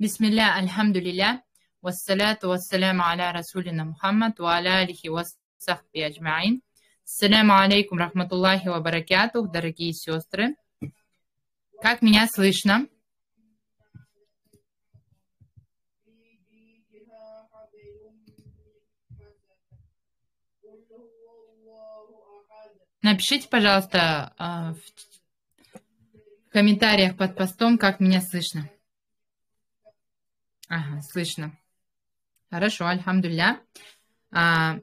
Бисмилля, альхамдулилля, вассаляту вассаляму аля расулина Мухаммад, ва аля алихи вассахби аджмаин. Ассаляму алейкум рахматуллахи ва баракятух, дорогие сестры. Как меня слышно? Напишите, пожалуйста, а, в комментариях под постом, как меня слышно. Ага, слышно. Хорошо, альхамдулля. А,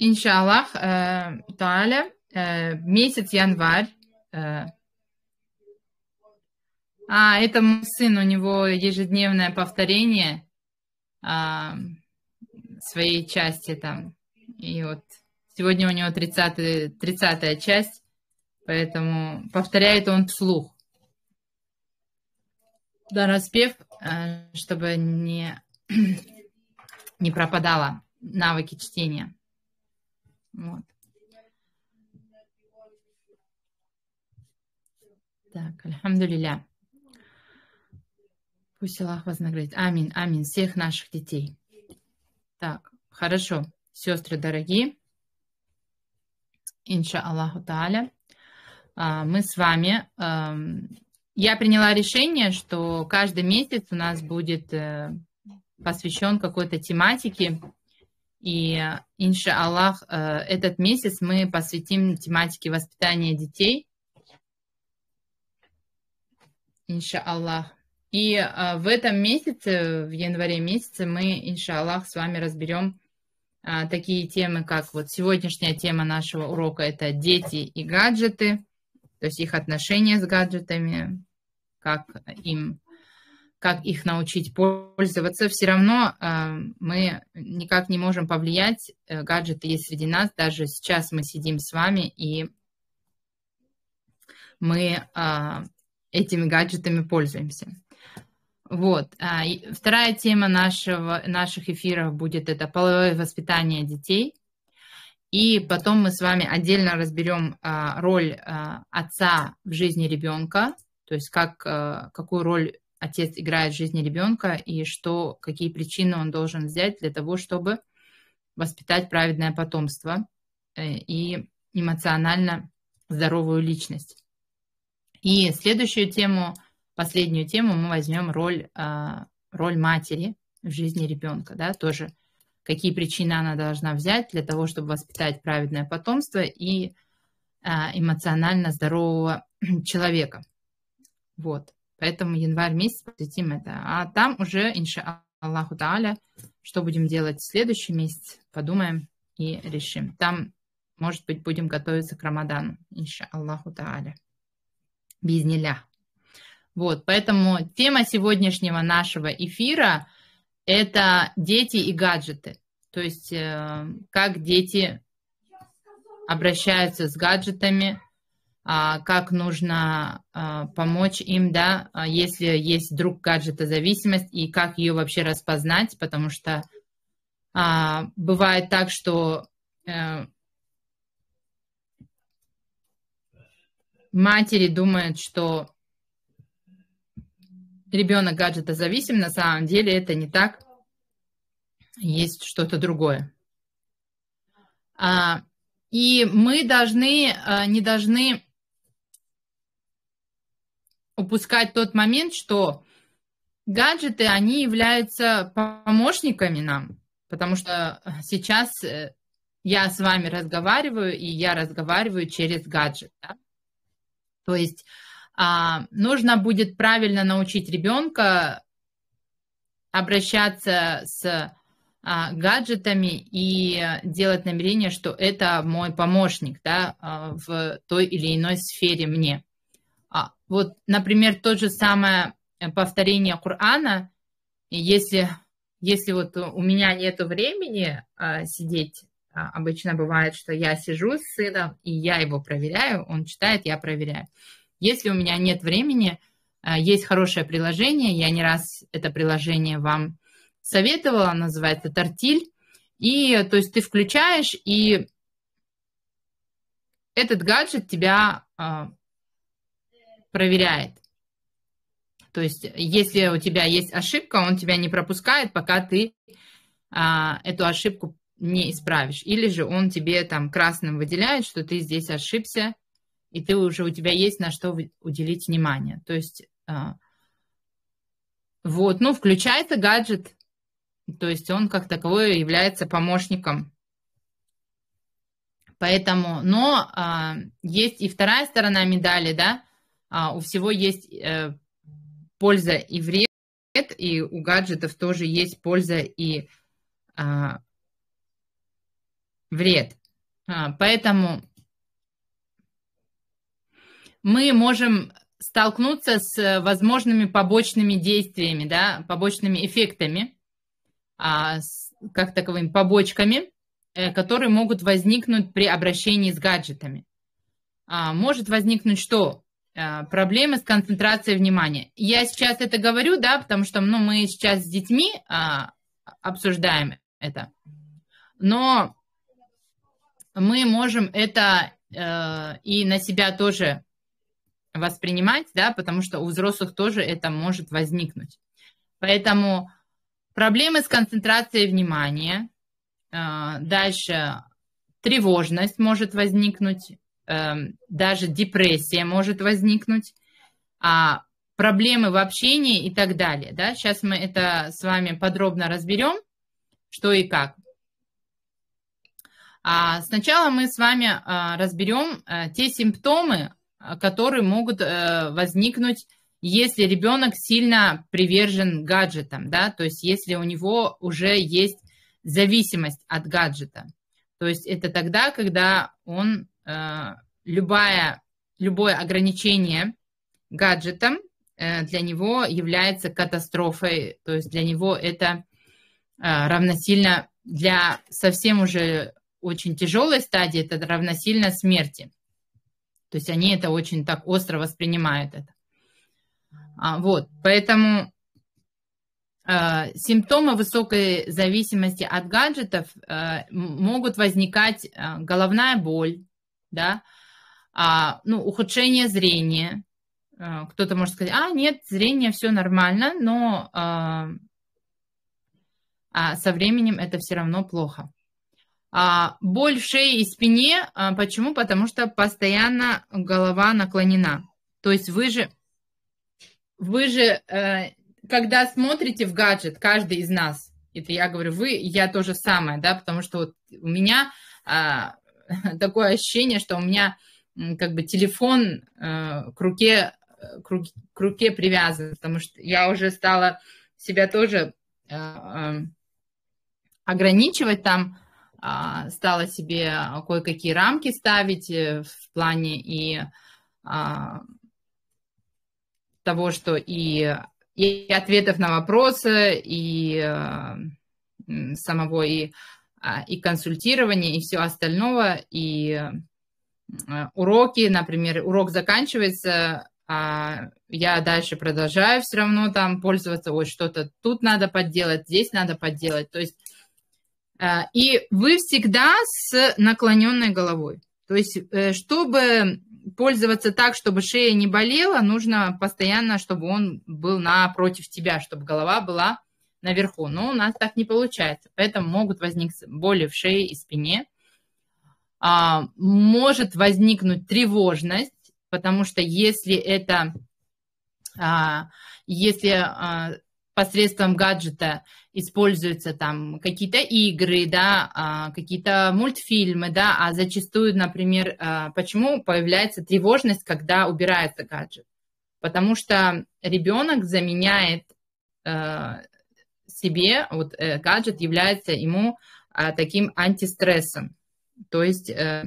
Иншаллах, э, Тааля, э, месяц январь. Э, а, это мой сын, у него ежедневное повторение э, своей части там. И вот сегодня у него 30, 30 часть. Поэтому повторяет он вслух. Да, распев, э, чтобы не, не пропадало навыки чтения. Вот. Так, альхамдулиля. Пусть Аллах вознаградит. Амин, амин. Всех наших детей. Так, хорошо. Сестры дорогие. Инша Аллаху Тааля. А, мы с вами. Эм, я приняла решение, что каждый месяц у нас будет э, посвящен какой-то тематике. И, инша Аллах, э, этот месяц мы посвятим тематике воспитания детей. Инша Аллах. И э, в этом месяце, в январе месяце, мы, инша Аллах, с вами разберем такие темы, как вот сегодняшняя тема нашего урока – это дети и гаджеты – то есть их отношения с гаджетами, как им как их научить пользоваться, все равно э, мы никак не можем повлиять. Э, гаджеты есть среди нас, даже сейчас мы сидим с вами, и мы э, этими гаджетами пользуемся. Вот. А, вторая тема нашего, наших эфиров будет это половое воспитание детей – и потом мы с вами отдельно разберем а, роль а, отца в жизни ребенка, то есть как, а, какую роль отец играет в жизни ребенка и что, какие причины он должен взять для того, чтобы воспитать праведное потомство э, и эмоционально здоровую личность. И следующую тему, последнюю тему мы возьмем роль, роль матери в жизни ребенка, да, тоже – какие причины она должна взять для того, чтобы воспитать праведное потомство и а, эмоционально здорового человека. Вот. Поэтому январь месяц посвятим это. А там уже, инша Аллаху Тааля, что будем делать в следующий месяц, подумаем и решим. Там, может быть, будем готовиться к Рамадану, инша Аллаху Тааля. Без неля. Вот, поэтому тема сегодняшнего нашего эфира – это дети и гаджеты. То есть э, как дети обращаются с гаджетами, а, как нужно а, помочь им, да, а если есть вдруг гаджетозависимость и как ее вообще распознать, потому что бывает так, что э, матери думают, что ребенок гаджета зависим, на самом деле это не так. Есть что-то другое. А, и мы должны, а, не должны упускать тот момент, что гаджеты, они являются помощниками нам, потому что э, сейчас э, я с вами разговариваю, и я разговариваю через гаджет. Да? То есть а, нужно будет правильно научить ребенка обращаться с а, гаджетами и делать намерение, что это мой помощник да, а, в той или иной сфере мне. Вот, например, то же самое повторение Корана, если, если вот у меня нет времени сидеть, обычно бывает, что я сижу с сыном, и я его проверяю, он читает, я проверяю. Если у меня нет времени, э, есть хорошее приложение, я не раз это приложение вам советовала, называется «Тортиль». И то есть ты включаешь, и этот гаджет тебя а, проверяет. То есть, если у тебя есть ошибка, он тебя не пропускает, пока ты а, эту ошибку не исправишь. Или же он тебе там красным выделяет, что ты здесь ошибся, и ты уже, у тебя есть на что уделить внимание. То есть а, вот, ну, включается гаджет, то есть он как таковой является помощником. Поэтому, но а, есть и вторая сторона медали, да, а, у всего есть э, польза и вред, и у гаджетов тоже есть польза и а, вред. А, поэтому мы можем столкнуться с э, возможными побочными действиями, да, побочными эффектами, а, как таковыми побочками, э, которые могут возникнуть при обращении с гаджетами. А, может возникнуть что? Э, проблемы с концентрацией внимания. Я сейчас это говорю, да, потому что ну, мы сейчас с детьми а, обсуждаем это. Но мы можем это и на себя тоже воспринимать, да, потому что у взрослых тоже это может возникнуть. Поэтому проблемы с концентрацией внимания, э, дальше тревожность может возникнуть, э, даже депрессия может возникнуть, а проблемы в общении и так далее. Да? Сейчас мы это с вами подробно разберем, что и как. А сначала мы с вами э, разберем те симптомы, а, которые могут э, возникнуть, если ребенок сильно привержен гаджетам, да, то есть если у него уже есть зависимость от гаджета. То есть это тогда, когда он э, любая, любое ограничение гаджетом э, для него является катастрофой, то есть для него это равносильно для совсем уже очень тяжелой стадии, это равносильно смерти. То есть они это очень так остро воспринимают это. А, вот, поэтому э, симптомы высокой зависимости от гаджетов э, могут возникать э, головная боль, да, а, ну, ухудшение зрения. Э, кто-то может сказать, а, нет, зрение все нормально, но э, а со временем это все равно плохо. А, боль в шее и спине, а, почему? Потому что постоянно голова наклонена. То есть вы же, вы же, э, когда смотрите в гаджет, каждый из нас, это я говорю вы, я тоже самое, да, потому что вот у меня э, такое ощущение, что у меня как бы телефон э, к руке э, к, руке, к руке привязан, потому что я уже стала себя тоже э, э, ограничивать там, а, стала себе а, кое-какие рамки ставить э, в плане и а, того, что и, и ответов на вопросы, и самого и, и консультирования, и все остального, и уроки, например, урок заканчивается, а я дальше продолжаю все равно там пользоваться, вот что-то тут надо подделать, здесь надо подделать. То есть а, и вы всегда с наклоненной головой. То есть, э, чтобы пользоваться так, чтобы шея не болела, нужно постоянно, чтобы он был напротив тебя, чтобы голова была наверху. Но у нас так не получается. Поэтому могут возникнуть боли в шее и спине. А, может возникнуть тревожность, потому что если это а, если посредством гаджета используются там какие-то игры, да, а, какие-то мультфильмы, да, а зачастую, например, а, почему появляется тревожность, когда убирается гаджет? Потому что ребенок заменяет э, себе, вот э, гаджет является ему а, таким антистрессом. То есть, э,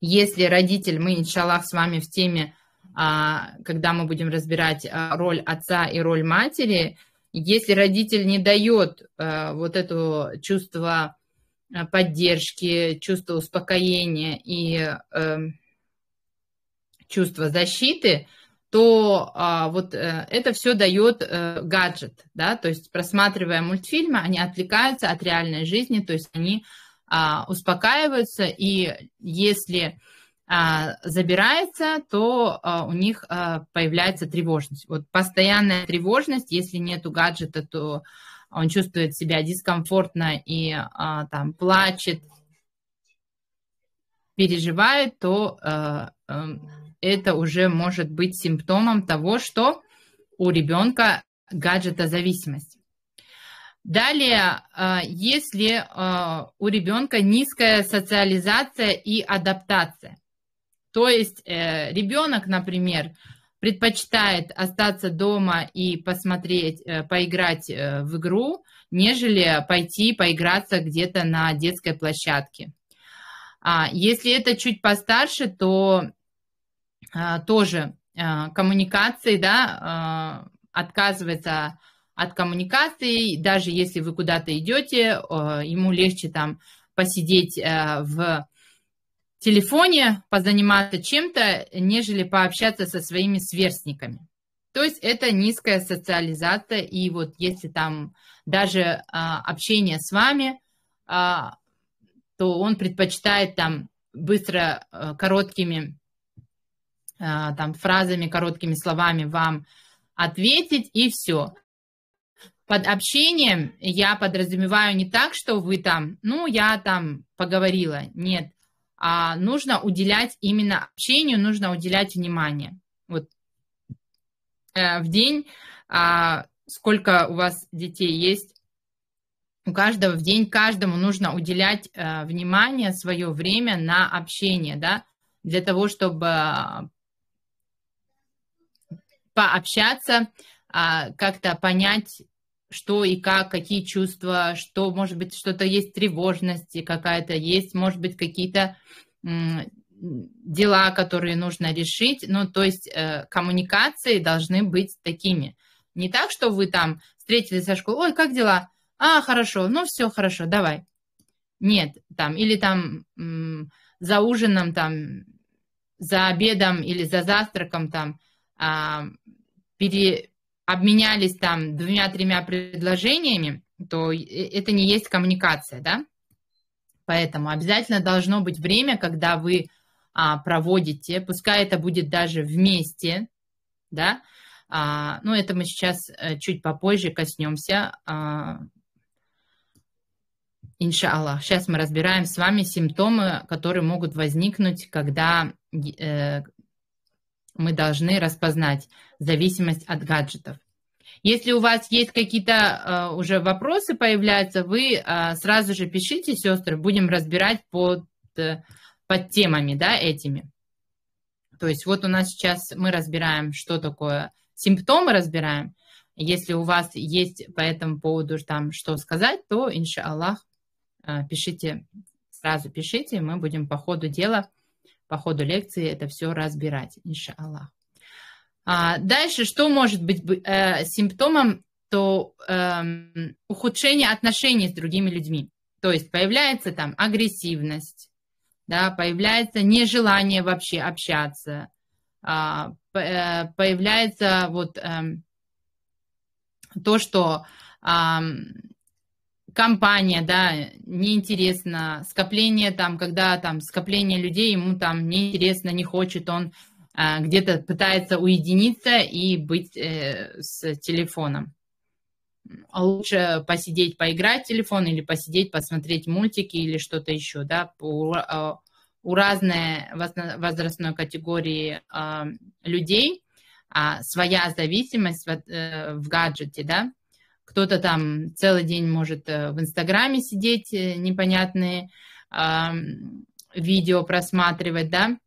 если родитель, мы, иншаллах, с вами в теме а, когда мы будем разбирать а, роль отца и роль матери, если родитель не дает а, вот это чувство поддержки, чувство успокоения и э, чувство защиты, то вот э, это все дает э, гаджет, да, то есть просматривая мультфильмы, они отвлекаются от реальной жизни, то есть они успокаиваются, и если а, забирается, то а, у них а, появляется тревожность. Вот постоянная тревожность, если нету гаджета, то он чувствует себя дискомфортно и там плачет, переживает, то эм, это уже может быть симптомом того, что у ребенка гаджета зависимость. Далее, если у ребенка низкая социализация и адаптация. То есть э, ребенок, например, предпочитает остаться дома и посмотреть, э, поиграть э, в игру, нежели пойти поиграться где-то на детской площадке. А если это чуть постарше, то а, тоже а, коммуникации, да, а, э, отказывается от коммуникации, даже если вы куда-то идете, а, ему легче там посидеть а, в телефоне, позаниматься чем-то, нежели пообщаться со своими сверстниками. То есть это низкая социализация, и вот если там даже а, общение с вами, а, то он предпочитает там быстро а, короткими а, там фразами, короткими словами вам ответить и все. Под общением я подразумеваю не так, что вы там, ну я там поговорила, нет, а нужно уделять именно общению, нужно уделять внимание. Вот э, в день, э, сколько у вас детей есть, у каждого в день каждому нужно уделять э, внимание, свое время на общение, да, для того, чтобы а, пообщаться, а, как-то понять что и как, какие чувства, что, может быть, что-то есть тревожности, какая-то, есть, может быть, какие-то дела, которые нужно решить. Ну, то есть э, коммуникации должны быть такими. Не так, что вы там встретились со школы, ой, как дела? А, хорошо, ну все, хорошо, давай. Нет, там, или там м, за ужином, там, за обедом или за завтраком, там, а, пере, обменялись там двумя-тремя предложениями, то э, это не есть коммуникация, да? Поэтому обязательно должно быть время, когда вы а, проводите, пускай это будет даже вместе, да? А, ну, это мы сейчас э, чуть попозже коснемся. А, Иншаллах. Сейчас мы разбираем с вами симптомы, которые могут возникнуть, когда э, мы должны распознать зависимость от гаджетов. Если у вас есть какие-то э, уже вопросы появляются, вы э, сразу же пишите, сестры, будем разбирать под, э, под темами, да, этими. То есть вот у нас сейчас мы разбираем, что такое симптомы разбираем. Если у вас есть по этому поводу там что сказать, то, иншаллах, э, пишите, сразу пишите, мы будем по ходу дела, по ходу лекции это все разбирать, иншаллах. А дальше, что может быть э, симптомом, то э, ухудшение отношений с другими людьми. То есть появляется там агрессивность, да, появляется нежелание вообще общаться, а, э, появляется вот э, то, что э, компания, да, неинтересно, скопление там, когда там скопление людей, ему там неинтересно, не хочет он а, где-то пытается уединиться и быть э, с телефоном. А лучше посидеть, поиграть в телефон или посидеть, посмотреть мультики или что-то еще, да, у, а, у разной возрастной категории людей своя зависимость э, в гаджете, да, кто-то там целый день может э, в Инстаграме сидеть, непонятные видео просматривать, да,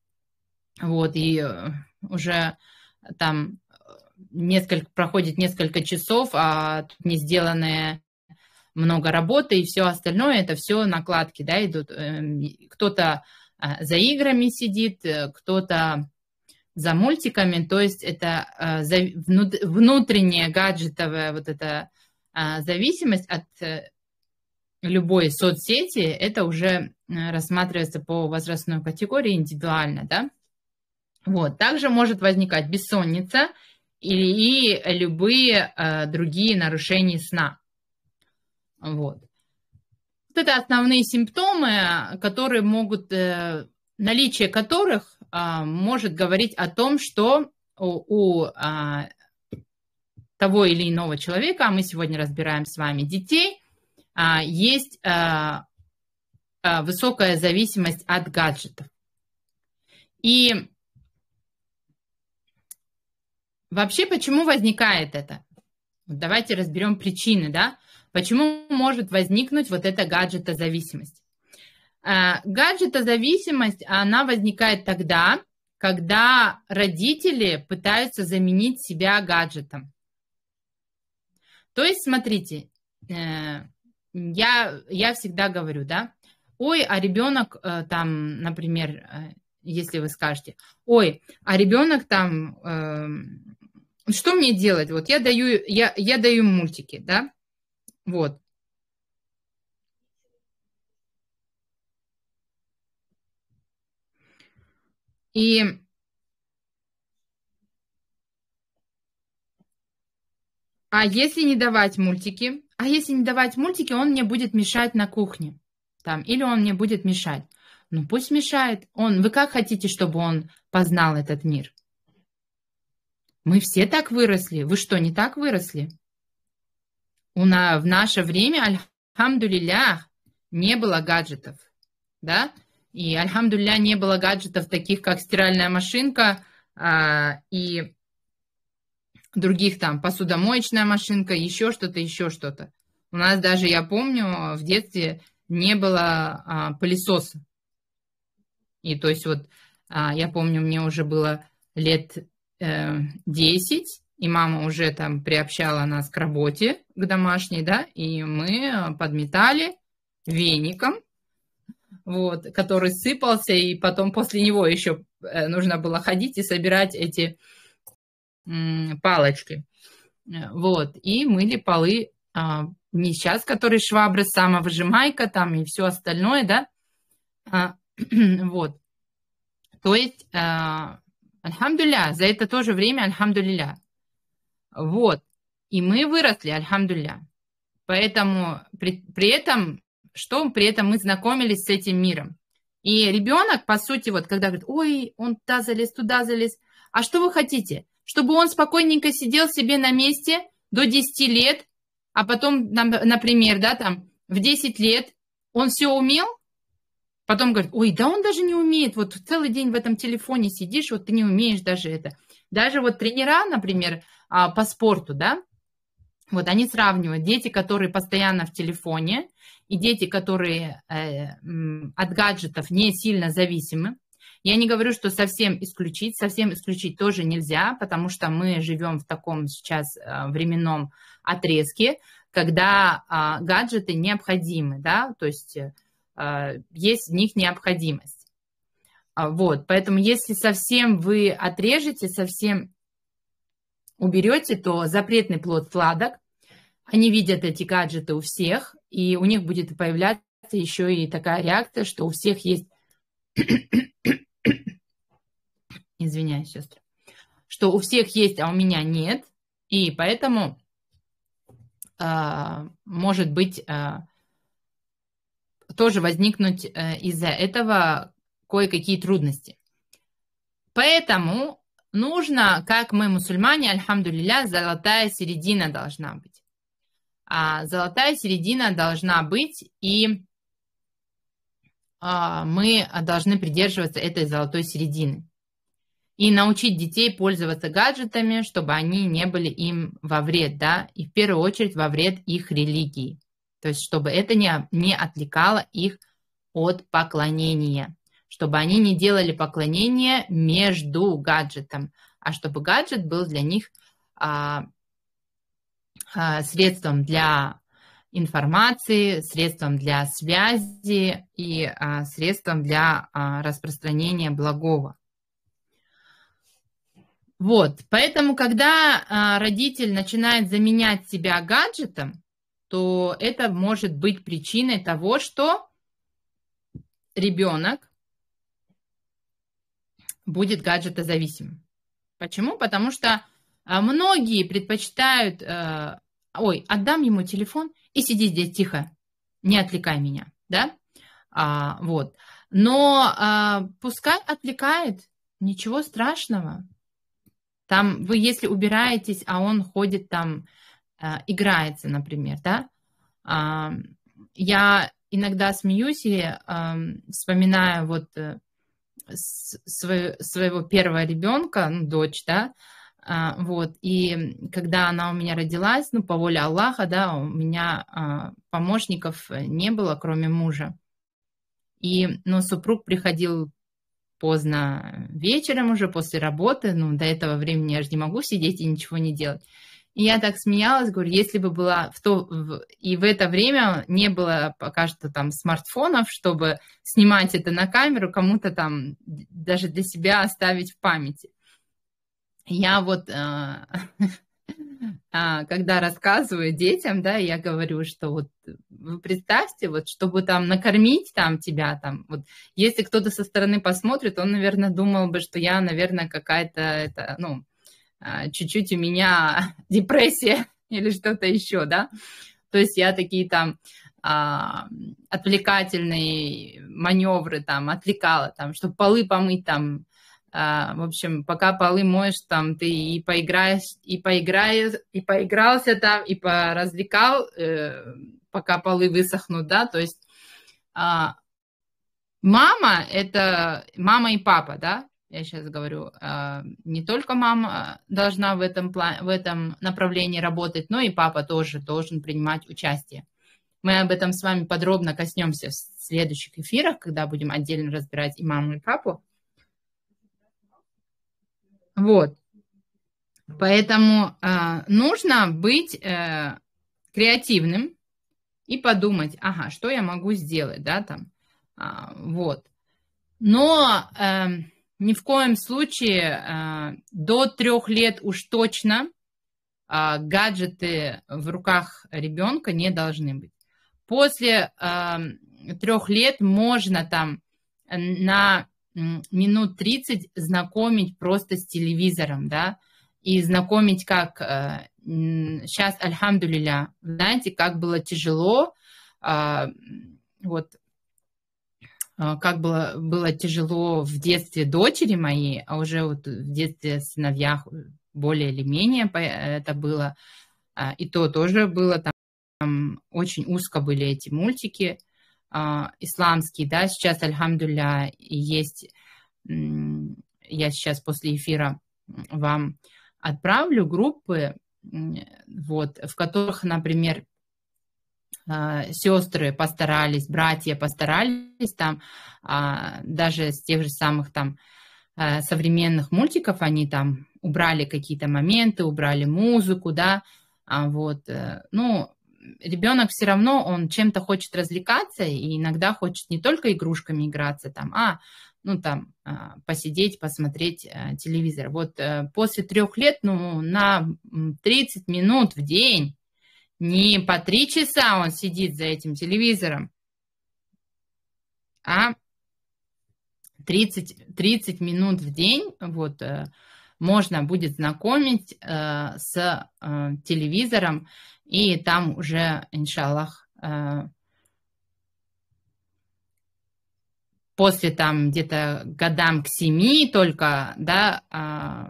вот, и э, уже там э, несколько, проходит несколько часов, а тут не сделанные много работы и все остальное, это все накладки, да, идут. Эм, кто-то э, за играми сидит, кто-то за мультиками, то есть это внутренняя гаджетовая вот эта зависимость от любой соцсети, это уже рассматривается по возрастной категории индивидуально, да. Вот. Также может возникать бессонница или и любые э, другие нарушения сна. Вот. Вот это основные симптомы, которые могут, э, наличие которых э, может говорить о том, что у, у э, того или иного человека, а мы сегодня разбираем с вами детей, э, есть э, э, высокая зависимость от гаджетов. И Вообще, почему возникает это? Давайте разберем причины, да? Почему может возникнуть вот эта гаджетозависимость? А, гаджетозависимость, она возникает тогда, когда родители пытаются заменить себя гаджетом. То есть, смотрите, э, я, я всегда говорю, да, ой, а ребенок э, там, например, э, если вы скажете, ой, а ребенок там эм, что мне делать? Вот я даю, я, я даю мультики, да? Вот. И А если не давать мультики? А если не давать мультики, он мне будет мешать на кухне. Там, или он мне будет мешать. Ну пусть мешает. Он, вы как хотите, чтобы он познал этот мир? Мы все так выросли. Вы что, не так выросли? У на, в наше время, альхамдулиллях, не было гаджетов. Да? И, альхамдулилля, не было гаджетов, таких как стиральная машинка а, и других там посудомоечная машинка, еще что-то, еще что-то. У нас даже, я помню, в детстве не было а, пылесоса. И то есть вот а, я помню, мне уже было лет э, 10, и мама уже там приобщала нас к работе, к домашней, да, и мы подметали веником, вот, который сыпался, и потом после него еще э, нужно было ходить и собирать эти палочки. Э, вот, и мыли полы а, не сейчас, который швабры, самовыжимайка там и все остальное, да, а, вот. То есть а, Альхамдуля, за это тоже время Альхамдулиля. Вот. И мы выросли, Альхамдуля. Поэтому при, при этом, что при этом мы знакомились с этим миром. И ребенок, по сути, вот когда говорит, ой, он туда залез, туда залез. А что вы хотите? Чтобы он спокойненько сидел себе на месте до 10 лет, а потом, например, да, там, в 10 лет он все умел, Потом говорит, ой, да он даже не умеет, вот целый день в этом телефоне сидишь, вот ты не умеешь даже это. Даже вот тренера, например, а, по спорту, да, вот они сравнивают дети, которые постоянно в телефоне, и дети, которые э, от гаджетов не сильно зависимы. Я не говорю, что совсем исключить, совсем исключить тоже нельзя, потому что мы живем в таком сейчас э, временном отрезке, когда а, гаджеты необходимы, да, то есть э, а, есть в них необходимость. А, вот, поэтому если совсем вы отрежете, совсем уберете, то запретный плод сладок, они видят эти гаджеты у всех, и у них будет появляться еще и такая реакция, что у всех есть... Извиняюсь, сестра. Что у всех есть, а у меня нет, и поэтому, а, может быть, тоже возникнуть э, из-за этого кое-какие трудности. Поэтому нужно, как мы, мусульмане, альхамдулиля, золотая середина должна быть. А золотая середина должна быть, и а, мы должны придерживаться этой золотой середины. И научить детей пользоваться гаджетами, чтобы они не были им во вред, да, и в первую очередь во вред их религии. То есть, чтобы это не, не отвлекало их от поклонения, чтобы они не делали поклонение между гаджетом, а чтобы гаджет был для них а, а, средством для информации, средством для связи и а, средством для а, распространения благого. Вот, поэтому, когда а, родитель начинает заменять себя гаджетом, то это может быть причиной того, что ребенок будет гаджетозависим. Почему? Потому что а, многие предпочитают, э, ой, отдам ему телефон и сиди здесь тихо, не отвлекай меня, да? А, вот. Но а, пускай отвлекает, ничего страшного. Там вы, если убираетесь, а он ходит там Э, играется, например, да. Я иногда смеюсь и вспоминаю вот э, своего первого ребенка, ну, дочь, да, а, вот, и когда она у меня родилась, ну, по воле Аллаха, да, у меня а, помощников не было, кроме мужа. И, но супруг приходил поздно вечером уже после работы, ну, до этого времени я же не могу сидеть и ничего не делать. И я так смеялась, говорю, если бы была в то... В, и в это время не было пока что там смартфонов, чтобы снимать это на камеру, кому-то там даже для себя оставить в памяти. Я вот, а, а, когда рассказываю детям, да, я говорю, что вот вы представьте, вот чтобы там накормить там тебя, там, вот если кто-то со стороны посмотрит, он, наверное, думал бы, что я, наверное, какая-то, это, ну, а, чуть-чуть у меня депрессия или что-то еще, да. То есть я такие там а, отвлекательные маневры там отвлекала, там, чтобы полы помыть там, а, в общем, пока полы моешь, там ты и поиграешь, и поиграешь, и поигрался там, и поразвлекал, э, пока полы высохнут, да, то есть а, мама это мама и папа, да, я сейчас говорю, а, не только мама должна в этом, в этом направлении работать, но и папа тоже должен принимать участие. Мы об этом с вами подробно коснемся в следующих эфирах, когда будем отдельно разбирать и маму, и папу. Вот. Поэтому а, нужно быть э, креативным и подумать, ага, что я могу сделать, да, там, а, вот. Но эм, ни в коем случае э, до трех лет уж точно э, гаджеты в руках ребенка не должны быть. После э, трех лет можно там на минут 30 знакомить просто с телевизором, да, и знакомить как сейчас, альхамдулиля, знаете, как было тяжело, вот а, как было, было тяжело в детстве дочери моей, а уже вот в детстве сыновьях более или менее это было. А, и то тоже было там, там очень узко были эти мультики а, исламские, да, сейчас, альхамдуля, есть, я сейчас после эфира вам отправлю группы, вот, в которых, например, а, сестры постарались, братья постарались, там а, даже с тех же самых там а, современных мультиков они там убрали какие-то моменты, убрали музыку, да, вот, э, ну, ребенок все равно, он чем-то хочет развлекаться, и иногда хочет не только игрушками играться, там, а, ну, там, посидеть, посмотреть э, телевизор. Вот э, после трех лет, ну, на 30 минут в день не по три часа он сидит за этим телевизором, а 30, 30 минут в день вот, э, можно будет знакомить э, с э, телевизором, и там уже, иншаллах, э, после там где-то годам к семи только, да,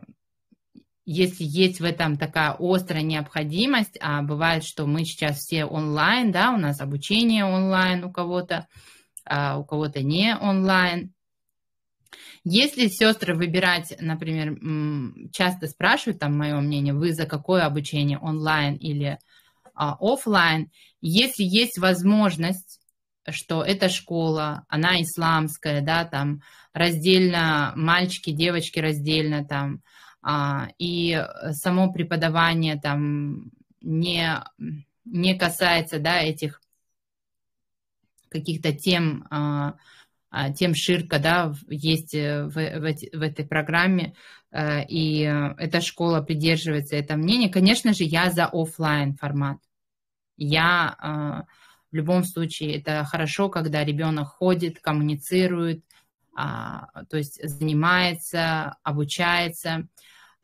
э, если есть в этом такая острая необходимость, а бывает, что мы сейчас все онлайн, да, у нас обучение онлайн у кого-то, а у кого-то не онлайн. Если сестры выбирать, например, часто спрашивают, там мое мнение, вы за какое обучение онлайн или а, офлайн, если есть возможность что эта школа, она исламская, да, там раздельно мальчики, девочки раздельно, там а, и э, само преподавание там не, не касается да, этих каких-то тем, а, а, тем ширка да, есть э, в, э, в, в этой программе, и эта школа придерживается этого мнения. Конечно же, я за офлайн формат. Я в любом случае это хорошо, когда ребенок ходит, коммуницирует, то есть занимается, обучается.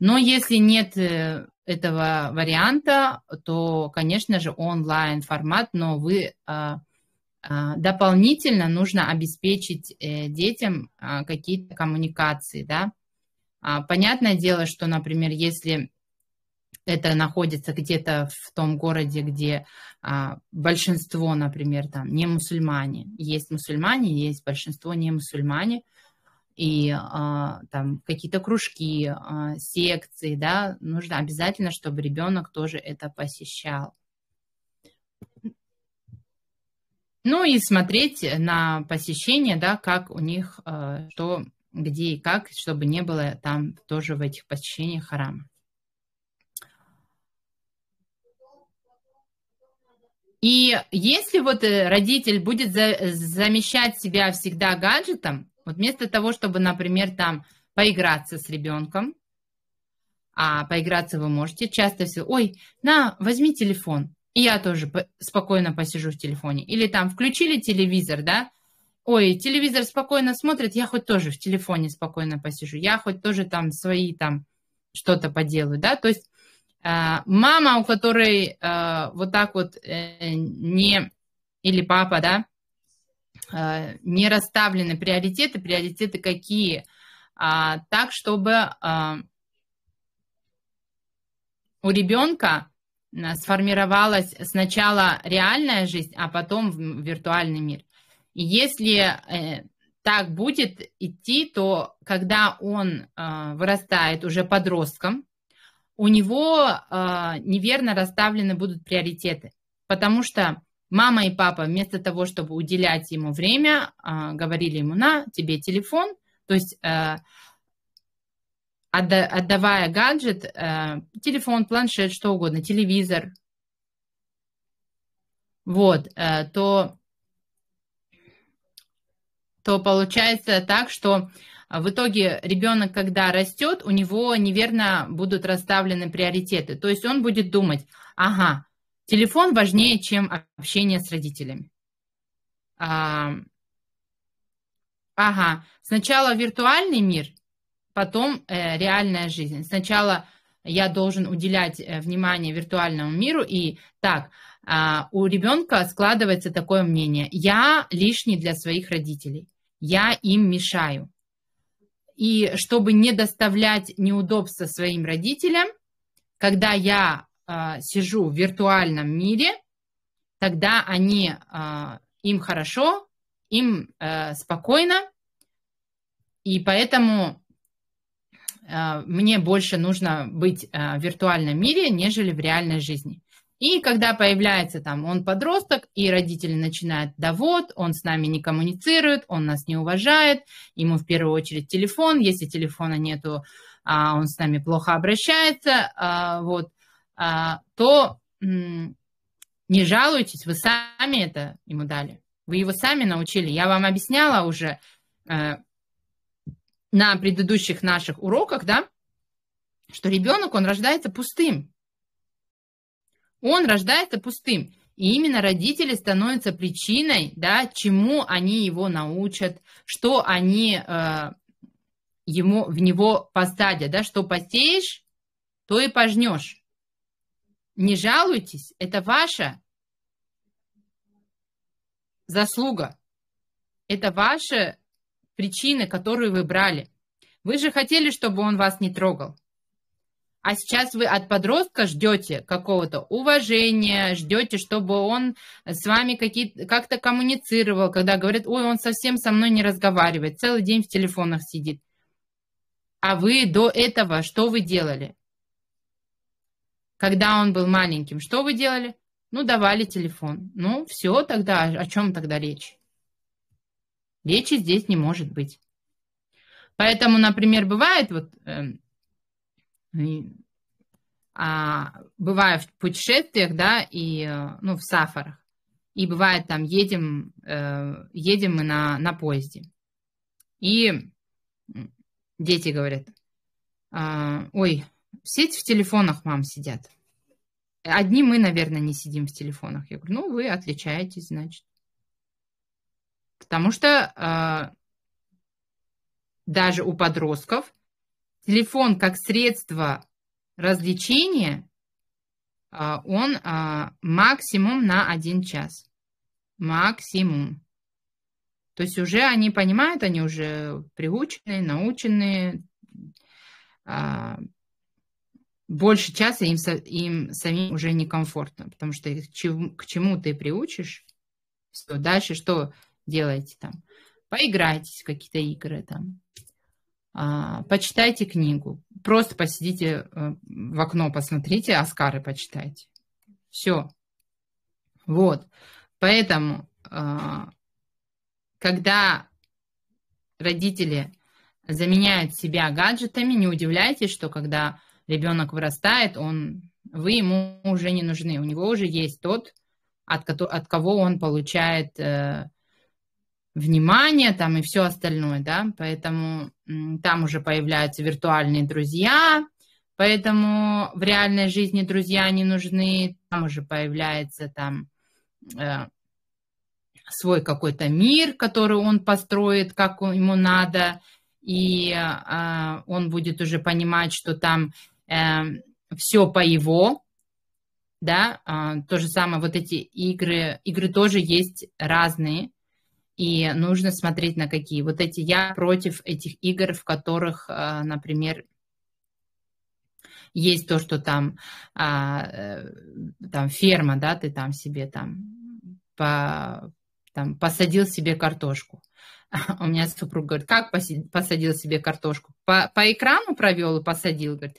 Но если нет э, этого варианта, то, конечно же, онлайн формат, но вы а, а, дополнительно нужно обеспечить э, детям а, какие-то коммуникации, да. Понятное дело, что, например, если это находится где-то в том городе, где большинство, например, там не мусульмане. Есть мусульмане, есть большинство не мусульмане и а, там какие-то кружки, а, секции, да, нужно обязательно, чтобы ребенок тоже это посещал. Ну и смотреть на посещение, да, как у них, а, что, где и как, чтобы не было там тоже в этих посещениях храма. И если вот э, родитель будет за, замещать себя всегда гаджетом, вот вместо того, чтобы, например, там поиграться с ребенком, а поиграться вы можете, часто все, ой, на, возьми телефон, и я тоже спокойно посижу в телефоне. Или там включили телевизор, да, ой, телевизор спокойно смотрит, я хоть тоже в телефоне спокойно посижу, я хоть тоже там свои там что-то поделаю, да, то есть э, мама, у которой э, вот так вот э, не, или папа, да, Э, не расставлены приоритеты, приоритеты какие, а, так, чтобы э, у ребенка э, сформировалась сначала реальная жизнь, а потом виртуальный мир. И если так будет идти, то когда он вырастает уже подростком, у него неверно расставлены будут приоритеты, потому что Мама и папа вместо того, чтобы уделять ему время, а, говорили ему, на, тебе телефон. То есть э, отдавая гаджет, э, телефон, планшет, что угодно, телевизор, вот, э, то, то получается так, что в итоге ребенок, когда растет, у него неверно будут расставлены приоритеты. То есть он будет думать, ага, Телефон важнее, чем общение с родителями. А, ага, сначала виртуальный мир, потом э, реальная жизнь. Сначала я должен уделять э, внимание виртуальному миру. И так, а, у ребенка складывается такое мнение. Я лишний для своих родителей. Я им мешаю. И чтобы не доставлять неудобства своим родителям, когда я э, сижу в виртуальном мире, тогда они, э, им хорошо, им э, спокойно, и поэтому э, мне больше нужно быть э, в виртуальном мире, нежели в реальной жизни. И когда появляется там он подросток, и родители начинают, да вот, он с нами не коммуницирует, он нас не уважает, ему в первую очередь телефон, если телефона нету, он с нами плохо обращается, вот. А, то не жалуйтесь, вы сами это ему дали. Вы его сами научили. Я вам объясняла уже э, на предыдущих наших уроках, да, что ребенок, он рождается пустым. Он рождается пустым. И именно родители становятся причиной, да, чему они его научат, что они э, ему в него посадят, да, что посеешь, то и пожнешь. Не жалуйтесь, это ваша заслуга. Это ваши причины, которые вы брали. Вы же хотели, чтобы он вас не трогал. А сейчас вы от подростка ждете какого-то уважения, ждете, чтобы он с вами как-то коммуницировал, когда говорят, ой, он совсем со мной не разговаривает, целый день в телефонах сидит. А вы до этого что вы делали? когда он был маленьким, что вы делали? Ну, давали телефон. Ну, все тогда, о чем тогда речь? Речи здесь не может быть. Поэтому, например, бывает вот... Э, а, бываю в путешествиях, да, и, э, ну, в сафарах, и бывает там едем, э, едем мы на, на поезде, и дети говорят, э, ой, Сеть в телефонах мам сидят. Одни мы, наверное, не сидим в телефонах. Я говорю, ну, вы отличаетесь, значит. Потому что э, даже у подростков телефон как средство развлечения, э, он э, максимум на один час. Максимум. То есть уже они понимают, они уже приученные, наученные, э, больше часа им, им самим уже некомфортно, потому что их чему, к чему ты приучишь, Что дальше что делаете там? Поиграйтесь в какие-то игры там, а, почитайте книгу, просто посидите э, в окно, посмотрите, Оскары почитайте. Все. Вот. Поэтому, а, когда родители заменяют себя гаджетами, не удивляйтесь, что когда ребенок вырастает, он, вы ему уже не нужны. У него уже есть тот, от, от кого он получает э, внимание там и все остальное, да, поэтому там уже появляются виртуальные друзья, поэтому в реальной жизни друзья не нужны, там уже появляется там э, свой какой-то мир, который он построит, как ему надо, и э, он будет уже понимать, что там Эм, все по его, да, а, то же самое, вот эти игры, игры тоже есть разные, и нужно смотреть на какие. Вот эти я против этих игр, в которых, а, например, есть то, что там, а, э, там ферма, да, ты там себе там, по, там посадил себе картошку. У меня супруг говорит, как посадил себе картошку? По, по экрану провел и посадил, говорит,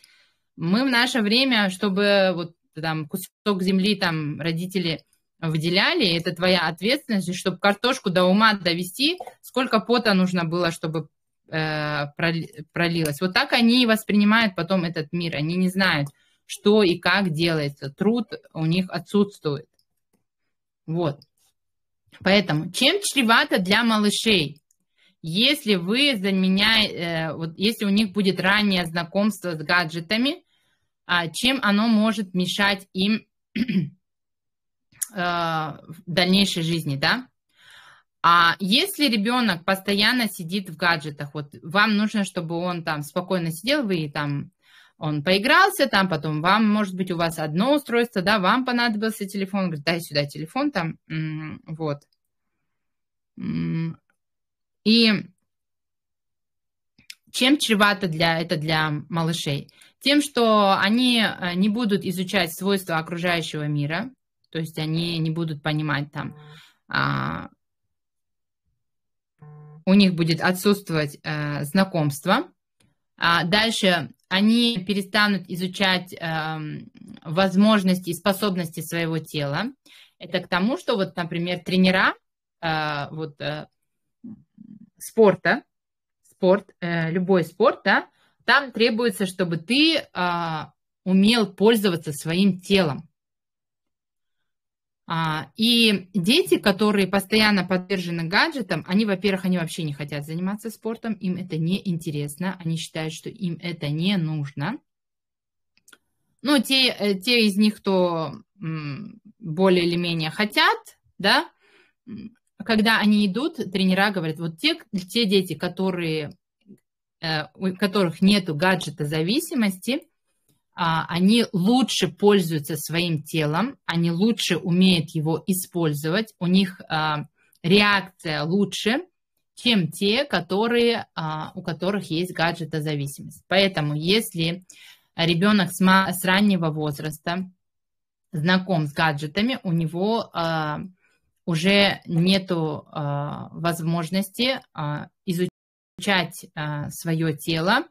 мы в наше время, чтобы вот там кусок земли там родители выделяли, это твоя ответственность, чтобы картошку до ума довести, сколько пота нужно было, чтобы э, пролилось. Вот так они воспринимают потом этот мир. Они не знают, что и как делается. Труд у них отсутствует. Вот. Поэтому чем чревато для малышей? если вы за меня, э, вот если у них будет раннее знакомство с гаджетами, а, чем оно может мешать им э, в дальнейшей жизни, да? А если ребенок постоянно сидит в гаджетах, вот вам нужно, чтобы он там спокойно сидел, вы там он поигрался, там потом вам, может быть, у вас одно устройство, да, вам понадобился телефон, говорит, дай сюда телефон, там, вот. И чем чревато для, это для малышей? Тем, что они э, не будут изучать свойства окружающего мира, то есть они не будут понимать там, а, у них будет отсутствовать а, знакомство. А дальше они перестанут изучать а, возможности и способности своего тела. Это к тому, что вот, например, тренера, а, вот спорта, спорт, э, любой спорт, да, там требуется, чтобы ты э, умел пользоваться своим телом. А, и дети, которые постоянно подвержены гаджетам, они, во-первых, они вообще не хотят заниматься спортом, им это не интересно, они считают, что им это не нужно. Ну, те, э, те из них, кто более или менее хотят, да, а когда они идут, тренера говорят, вот те, те дети, которые, э, у которых нет гаджета зависимости, а, они лучше пользуются своим телом, они лучше умеют его использовать, у них а, реакция лучше, чем те, которые, у которых есть гаджета зависимость. Поэтому если ребенок с раннего возраста знаком с гаджетами, у него уже нет а, возможности а, изучать а, свое тело,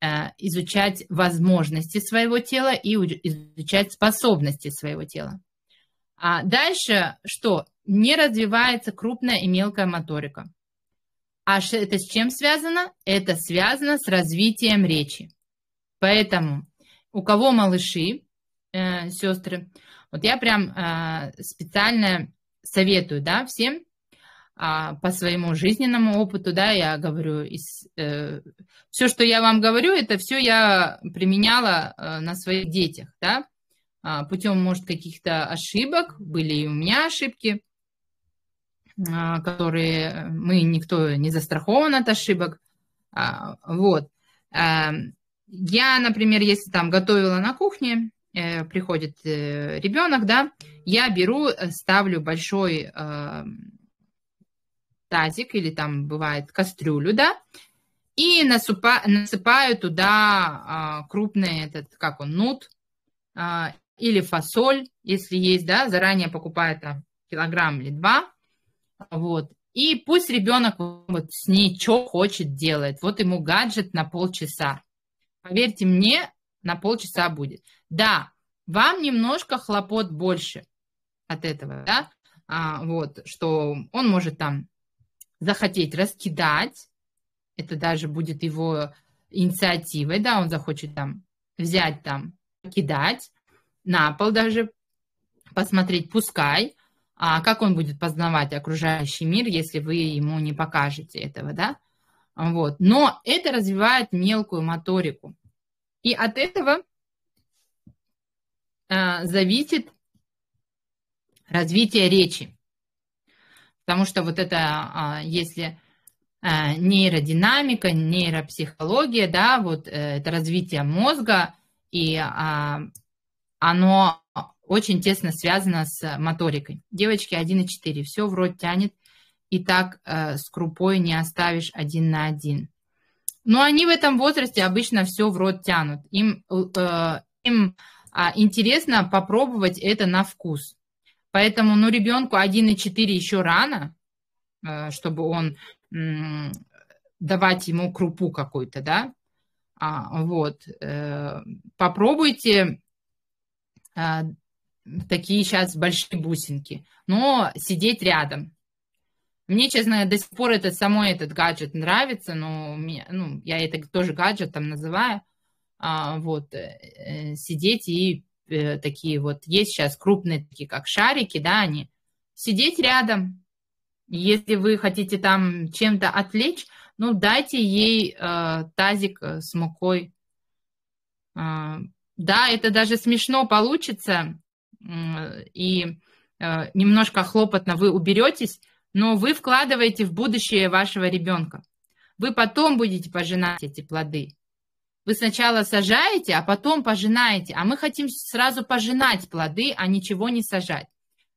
а, изучать возможности своего тела и изучать способности своего тела. А дальше что? Не развивается крупная и мелкая моторика. А это с чем связано? Это связано с развитием речи. Поэтому у кого малыши, э, сестры, вот я прям э, специально советую, да, всем а, по своему жизненному опыту, да, я говорю, из, э, все, что я вам говорю, это все я применяла э, на своих детях, да, а, путем, может, каких-то ошибок, были и у меня ошибки, а, которые э, мы, никто не застрахован от ошибок, а, вот. А, я, например, если там готовила на кухне, э, приходит э, ребенок, да, я беру, э, ставлю большой э, тазик или там бывает кастрюлю, да, и насыпа, насыпаю туда э, крупный этот, как он, нут э, или фасоль, если есть, да, заранее покупаю там килограмм или два, вот, и пусть ребенок вот с ней что хочет делает. Вот ему гаджет на полчаса. Поверьте мне, на полчаса будет. Да, вам немножко хлопот больше от этого, да, а, вот, что он может там захотеть раскидать, это даже будет его инициативой, да, он захочет там взять там, кидать, на пол даже посмотреть, пускай, а как он будет познавать окружающий мир, если вы ему не покажете этого, да, вот, но это развивает мелкую моторику, и от этого а, зависит развитие речи. Потому что вот это, а, если а, нейродинамика, нейропсихология, да, вот э, это развитие мозга, и а, оно очень тесно связано с моторикой. Девочки 1,4, все в рот тянет, и так э, с крупой не оставишь один на один. Но они в этом возрасте обычно все в рот тянут. Им, э, им интересно попробовать это на вкус. Поэтому, ну, ребенку 1,4 еще рано, э, чтобы он давать ему крупу какую-то, да. А, вот. Э, попробуйте э, такие сейчас большие бусинки, но сидеть рядом. Мне, честно, до сих пор этот самой этот гаджет нравится, но мне, ну, я это тоже гаджетом называю. А, вот, сидеть и Э, такие вот, есть сейчас крупные такие, как шарики, да, они, сидеть рядом. Если вы хотите там чем-то отвлечь, ну, дайте ей э, тазик э, с мукой. Э, да, это даже смешно получится, э, и э, немножко хлопотно вы уберетесь, но вы вкладываете в будущее вашего ребенка. Вы потом будете пожинать эти плоды. Вы сначала сажаете, а потом пожинаете. А мы хотим сразу пожинать плоды, а ничего не сажать.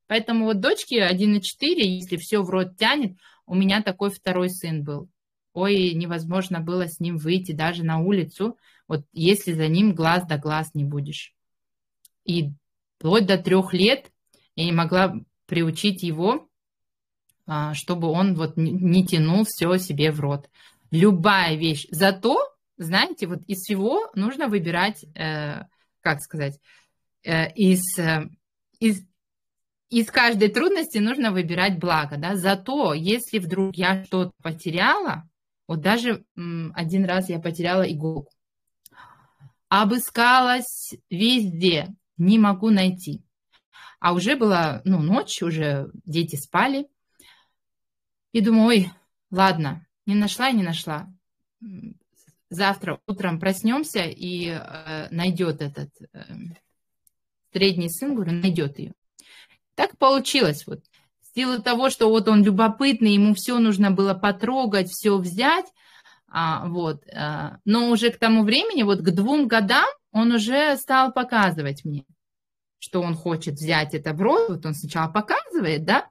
Поэтому вот дочки 1,4, если все в рот тянет, у меня такой второй сын был. Ой, невозможно было с ним выйти даже на улицу, вот если за ним глаз да глаз не будешь. И вплоть до трех лет я не могла приучить его, а, чтобы он вот не тянул все себе в рот. Любая вещь. Зато знаете, вот из всего нужно выбирать, э, как сказать, э, из, э, из, из каждой трудности нужно выбирать благо, да. Зато, если вдруг я что-то потеряла, вот даже м, один раз я потеряла иголку, обыскалась везде, не могу найти. А уже была, ну, ночь, уже дети спали. И думаю, ой, ладно, не нашла и не нашла завтра утром проснемся и э, найдет этот э, средний сын, говорю, найдет ее. Так получилось. Вот. сила того, что вот он любопытный, ему все нужно было потрогать, все взять, а, вот. А, но уже к тому времени, вот к двум годам, он уже стал показывать мне, что он хочет взять это в рот. Вот он сначала показывает, да,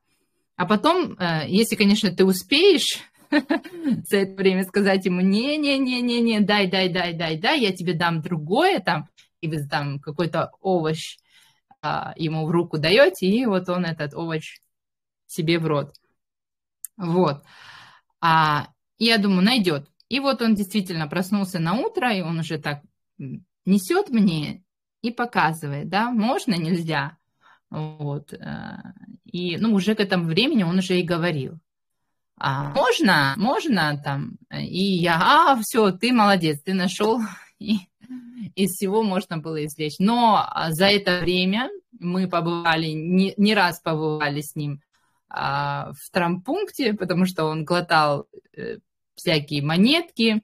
а потом, э, если, конечно, ты успеешь, за это время сказать ему, не-не-не-не-не, дай-дай-дай-дай-дай, я тебе дам другое там, и вы там какой-то овощ а, ему в руку даете, и вот он этот овощ себе в рот. Вот. А, я думаю, найдет. И вот он действительно проснулся на утро, и он уже так несет мне и показывает, да, можно, нельзя. Вот. Э, и, ну, уже к этому времени он уже и говорил а можно, можно там, э, и я, а, все, ты молодец, ты нашел, и из всего можно было извлечь. Но а, за это время мы побывали, не, не раз побывали с ним а, в трампункте, потому что он глотал э, всякие монетки,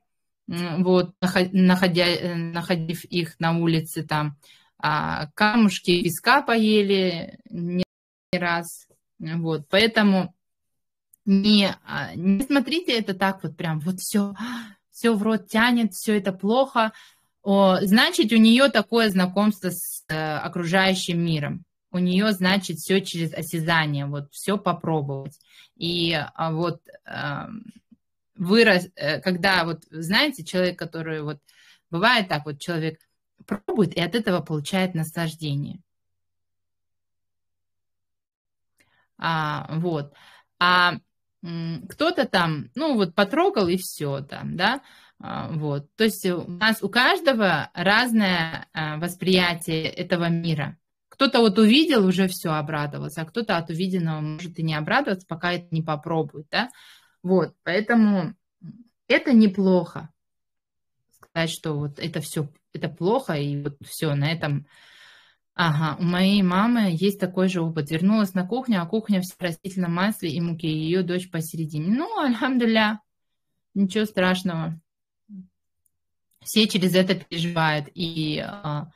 вот, находя, э, находив их на улице там, а, камушки песка поели не раз, вот, поэтому не, а, не смотрите это так вот прям, вот все, все в рот тянет, все это плохо. О, значит, у нее такое знакомство с э, окружающим миром. У нее, значит, все через осязание, вот все попробовать. И а вот э, вырос, э, когда вот, знаете, человек, который вот, бывает так, вот человек пробует и от этого получает наслаждение. А, вот. А кто-то там, ну, вот потрогал и все там, да, а, вот. То есть у нас у каждого разное а, восприятие этого мира. Кто-то вот увидел, уже все обрадовался, а кто-то от увиденного может и не обрадоваться, пока это не попробует, да. Вот, поэтому это неплохо. Сказать, что вот это все, это плохо, и вот все, на этом Ага, у моей мамы есть такой же опыт. Вернулась на кухню, а кухня вся в растительном масле и муке, и ее дочь посередине. Ну, альхамдуля, ничего страшного. Все через это переживают. И, а,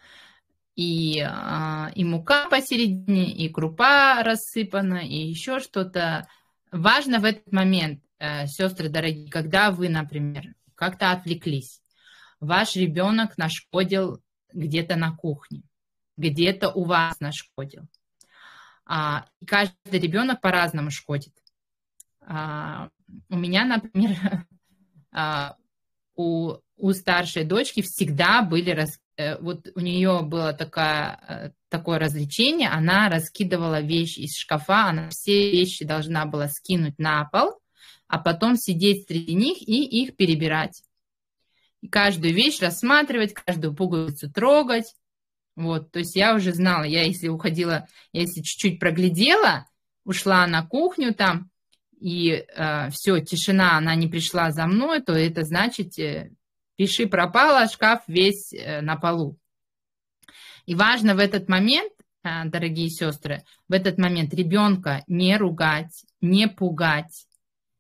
и, а, и мука посередине, и крупа рассыпана, и еще что-то. Важно в этот момент, э, сестры дорогие, когда вы, например, как-то отвлеклись, ваш ребенок нашкодил где-то на кухне – где-то у вас нашкодил. А, и каждый ребенок по-разному шкодит. А, у меня, например, а, у, у старшей дочки всегда были раз, э, вот у нее было такая, э, такое развлечение, она раскидывала вещи из шкафа, она все вещи должна была скинуть на пол, а потом сидеть среди них и их перебирать. И каждую вещь рассматривать, каждую пуговицу трогать. Вот, то есть я уже знала, я если уходила, я если чуть-чуть проглядела, ушла на кухню там, и э, все, тишина, она не пришла за мной, то это значит, э, пиши пропала, а шкаф весь э, на полу. И важно в этот момент, э, дорогие сестры, в этот момент ребенка не ругать, не пугать,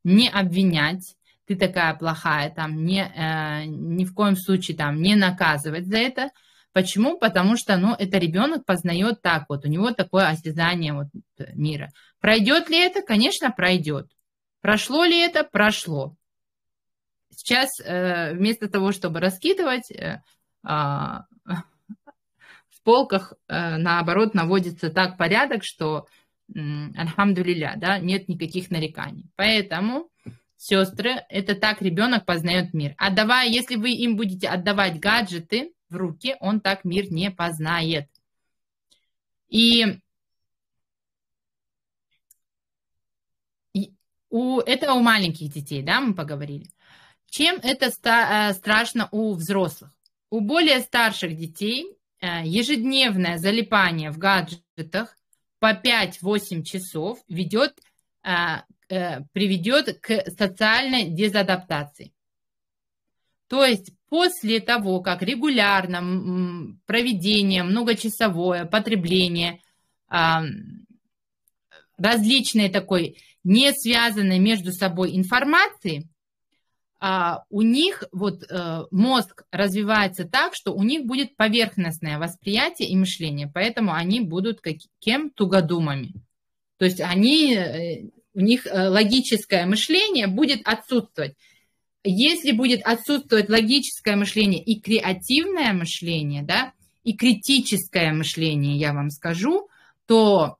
не обвинять, ты такая плохая, там, не, э, ни в коем случае там не наказывать за это – Почему? Потому что, ну, это ребенок познает так вот, у него такое осязание вот э, мира. Пройдет ли это? Конечно, пройдет. Прошло ли это? Прошло. Сейчас э, вместо того, чтобы раскидывать, э, а, в полках, наоборот, наводится так порядок, что, альхамдулиля, да, нет никаких нареканий. Поэтому, сестры, это так ребенок познает мир. Отдавая, а если вы им будете отдавать гаджеты, в руке, он так мир не познает. И у, это у маленьких детей, да, мы поговорили. Чем это ста, э, страшно у взрослых? У более старших детей э, ежедневное залипание в гаджетах по 5-8 часов ведет, э, приведет к социальной дезадаптации. То есть После того, как регулярно проведение, многочасовое потребление, а, различные такой не связанной между собой информации, а, у них вот э, мозг развивается так, что у них будет поверхностное восприятие и мышление, поэтому они будут как, кем тугодумами. То есть они, э, у них э, логическое мышление будет отсутствовать. Если будет отсутствовать логическое мышление и креативное мышление, да, и критическое мышление, я вам скажу, то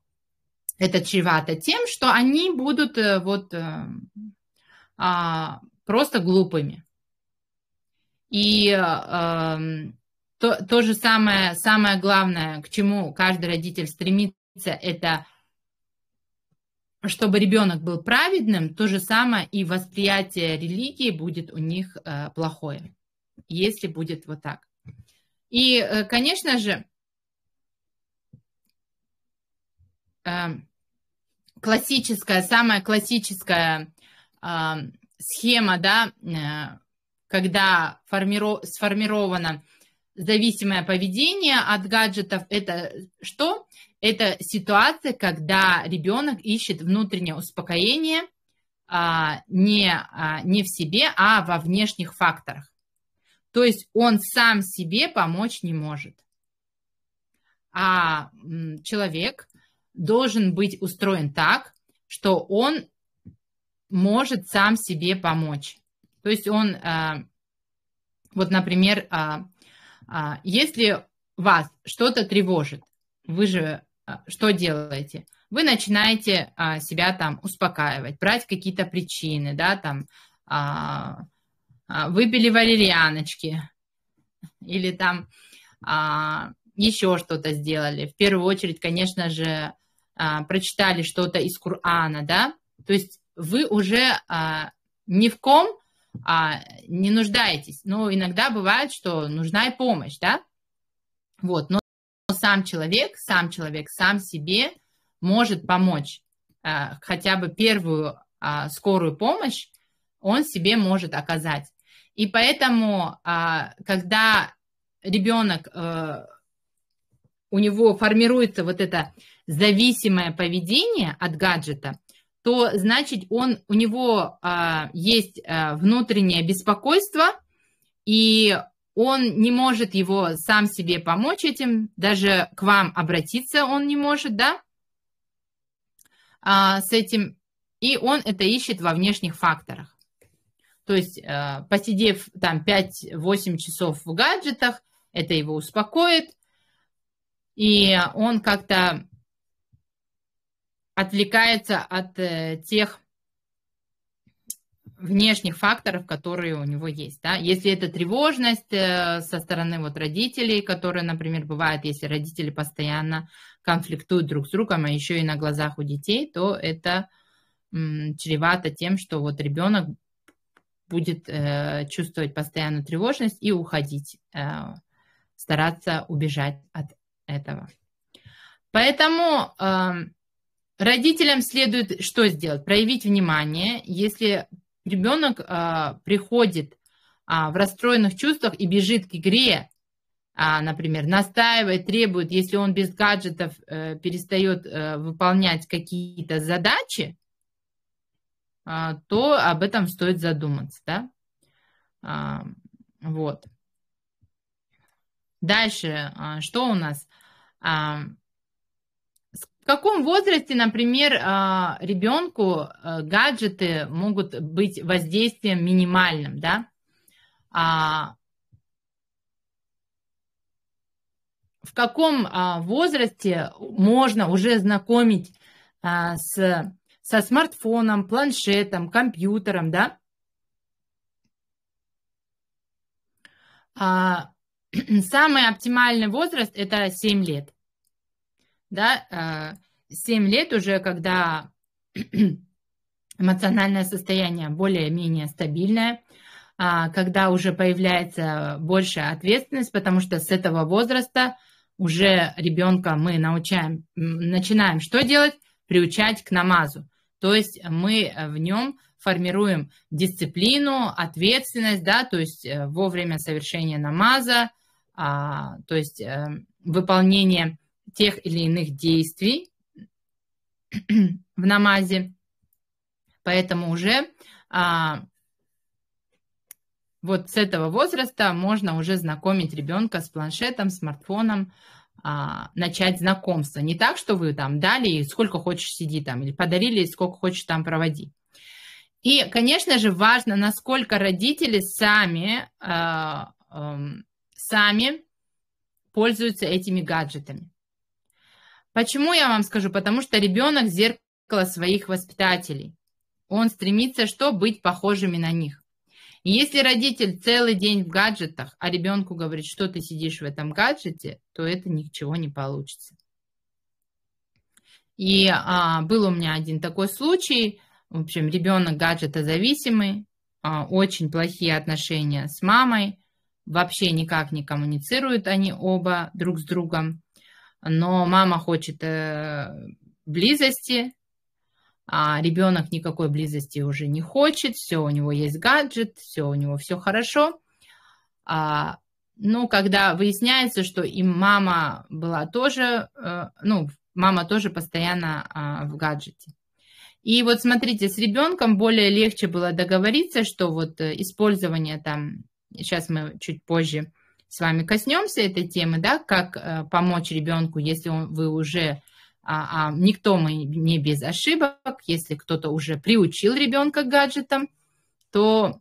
это чревато тем, что они будут э, вот э, а, просто глупыми. И а, то, то же самое, самое главное, к чему каждый родитель стремится, это чтобы ребенок был праведным, то же самое и восприятие религии будет у них э, плохое, если будет вот так. И, э, конечно же, э, классическая, самая классическая схема, да, когда формиров... сформировано зависимое поведение от гаджетов, это что? Это ситуация, когда ребенок ищет внутреннее успокоение а, не, а, не в себе, а во внешних факторах. То есть он сам себе помочь не может. А человек должен быть устроен так, что он может сам себе помочь. То есть он, а, вот, например, а, а, если вас что-то тревожит, вы же а, что делаете? Вы начинаете а, себя там успокаивать, брать какие-то причины, да, там а, а, выпили валерьяночки или там а, еще что-то сделали. В первую очередь, конечно же, а, прочитали что-то из Курана, да, то есть вы уже а, ни в ком а, не нуждаетесь. Но иногда бывает, что нужна и помощь, да, вот, но сам человек, сам человек сам себе может помочь э, хотя бы первую а, скорую помощь он себе может оказать. И поэтому, а, когда ребенок, э, у него формируется вот это зависимое поведение от гаджета, то значит он, у него а, есть э, внутреннее беспокойство, и он не может его сам себе помочь этим, даже к вам обратиться он не может, да, а, с этим, и он это ищет во внешних факторах. То есть, э, посидев там 5-8 часов в гаджетах, это его успокоит, и он как-то отвлекается от э, тех внешних факторов, которые у него есть. Да? Если это тревожность э, со стороны вот родителей, которые, например, бывает, если родители постоянно конфликтуют друг с другом, а еще и на глазах у детей, то это м, чревато тем, что вот ребенок будет э, чувствовать постоянную тревожность и уходить, э, стараться убежать от этого. Поэтому э, родителям следует что сделать? Проявить внимание, если ребенок а, приходит а, в расстроенных чувствах и бежит к игре, а, например, настаивает, требует, если он без гаджетов э, перестает э, выполнять какие-то задачи, э, то об этом стоит задуматься, да? А, вот. Дальше, а, что у нас? А, в каком возрасте, например, а, ребенку а, гаджеты могут быть воздействием минимальным, да? А, в каком возрасте можно уже знакомить с, со смартфоном, планшетом, компьютером, да? Самый оптимальный возраст – это 7 лет да, 7 э, лет уже, когда эмоциональное состояние более-менее стабильное, а, когда уже появляется большая ответственность, потому что с этого возраста уже ребенка мы научаем, начинаем что делать? Приучать к намазу. То есть мы в нем формируем дисциплину, ответственность, да, то есть э, вовремя совершения намаза, а, то есть э, выполнение тех или иных действий в намазе. Поэтому уже а, вот с этого возраста можно уже знакомить ребенка с планшетом, смартфоном, а, начать знакомство. Не так, что вы там дали и сколько хочешь сиди там, или подарили и сколько хочешь там проводи. И, конечно же, важно, насколько родители сами, э, э, сами пользуются этими гаджетами. Почему я вам скажу? Потому что ребенок зеркало своих воспитателей. Он стремится что? Быть похожими на них. И если родитель целый день в гаджетах, а ребенку говорит, что ты сидишь в этом гаджете, то это ничего не получится. И а, был у меня один такой случай. В общем, ребенок гаджетозависимый, а, очень плохие отношения с мамой, вообще никак не коммуницируют они оба друг с другом но мама хочет э, близости, а ребенок никакой близости уже не хочет, все у него есть гаджет, все у него все хорошо. А, ну, когда выясняется, что и мама была тоже, э, ну, мама тоже постоянно э, в гаджете. И вот смотрите, с ребенком более легче было договориться, что вот э, использование там, сейчас мы чуть позже с вами коснемся этой темы, да, как э, помочь ребенку, если он, вы уже а, а, никто мы не без ошибок, если кто-то уже приучил ребенка к гаджетам, то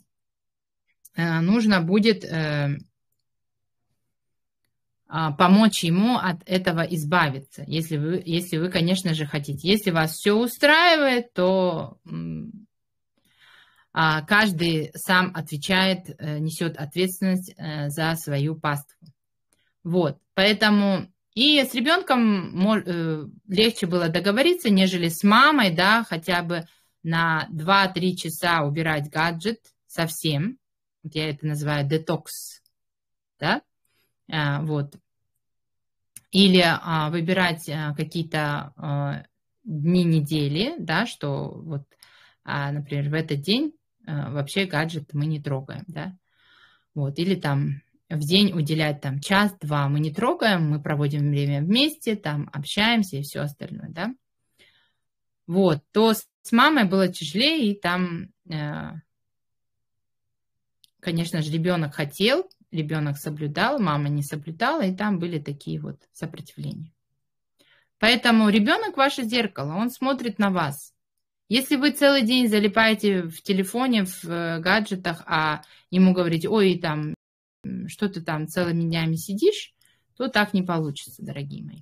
э, нужно будет э, а, помочь ему от этого избавиться, если вы, если вы, конечно же, хотите. Если вас все устраивает, то а каждый сам отвечает, э, несет ответственность э, за свою паству. Вот, поэтому и с ребенком э, легче было договориться, нежели с мамой, да, хотя бы на 2-3 часа убирать гаджет совсем. Я это называю детокс, да, вот. Или а, выбирать какие-то дни недели, да, что вот, а, например, в этот день а, вообще гаджет мы не трогаем, да. Вот, или там в день уделять там час-два мы не трогаем, мы проводим время вместе, там общаемся и все остальное, да. Вот, то с мамой было тяжелее, и там, э, конечно же, ребенок хотел, ребенок соблюдал, мама не соблюдала, и там были такие вот сопротивления. Поэтому ребенок ваше зеркало, он смотрит на вас. Если вы целый день залипаете в телефоне, в э, гаджетах, а ему говорить, ой, там, что ты там целыми днями сидишь, то так не получится, дорогие мои.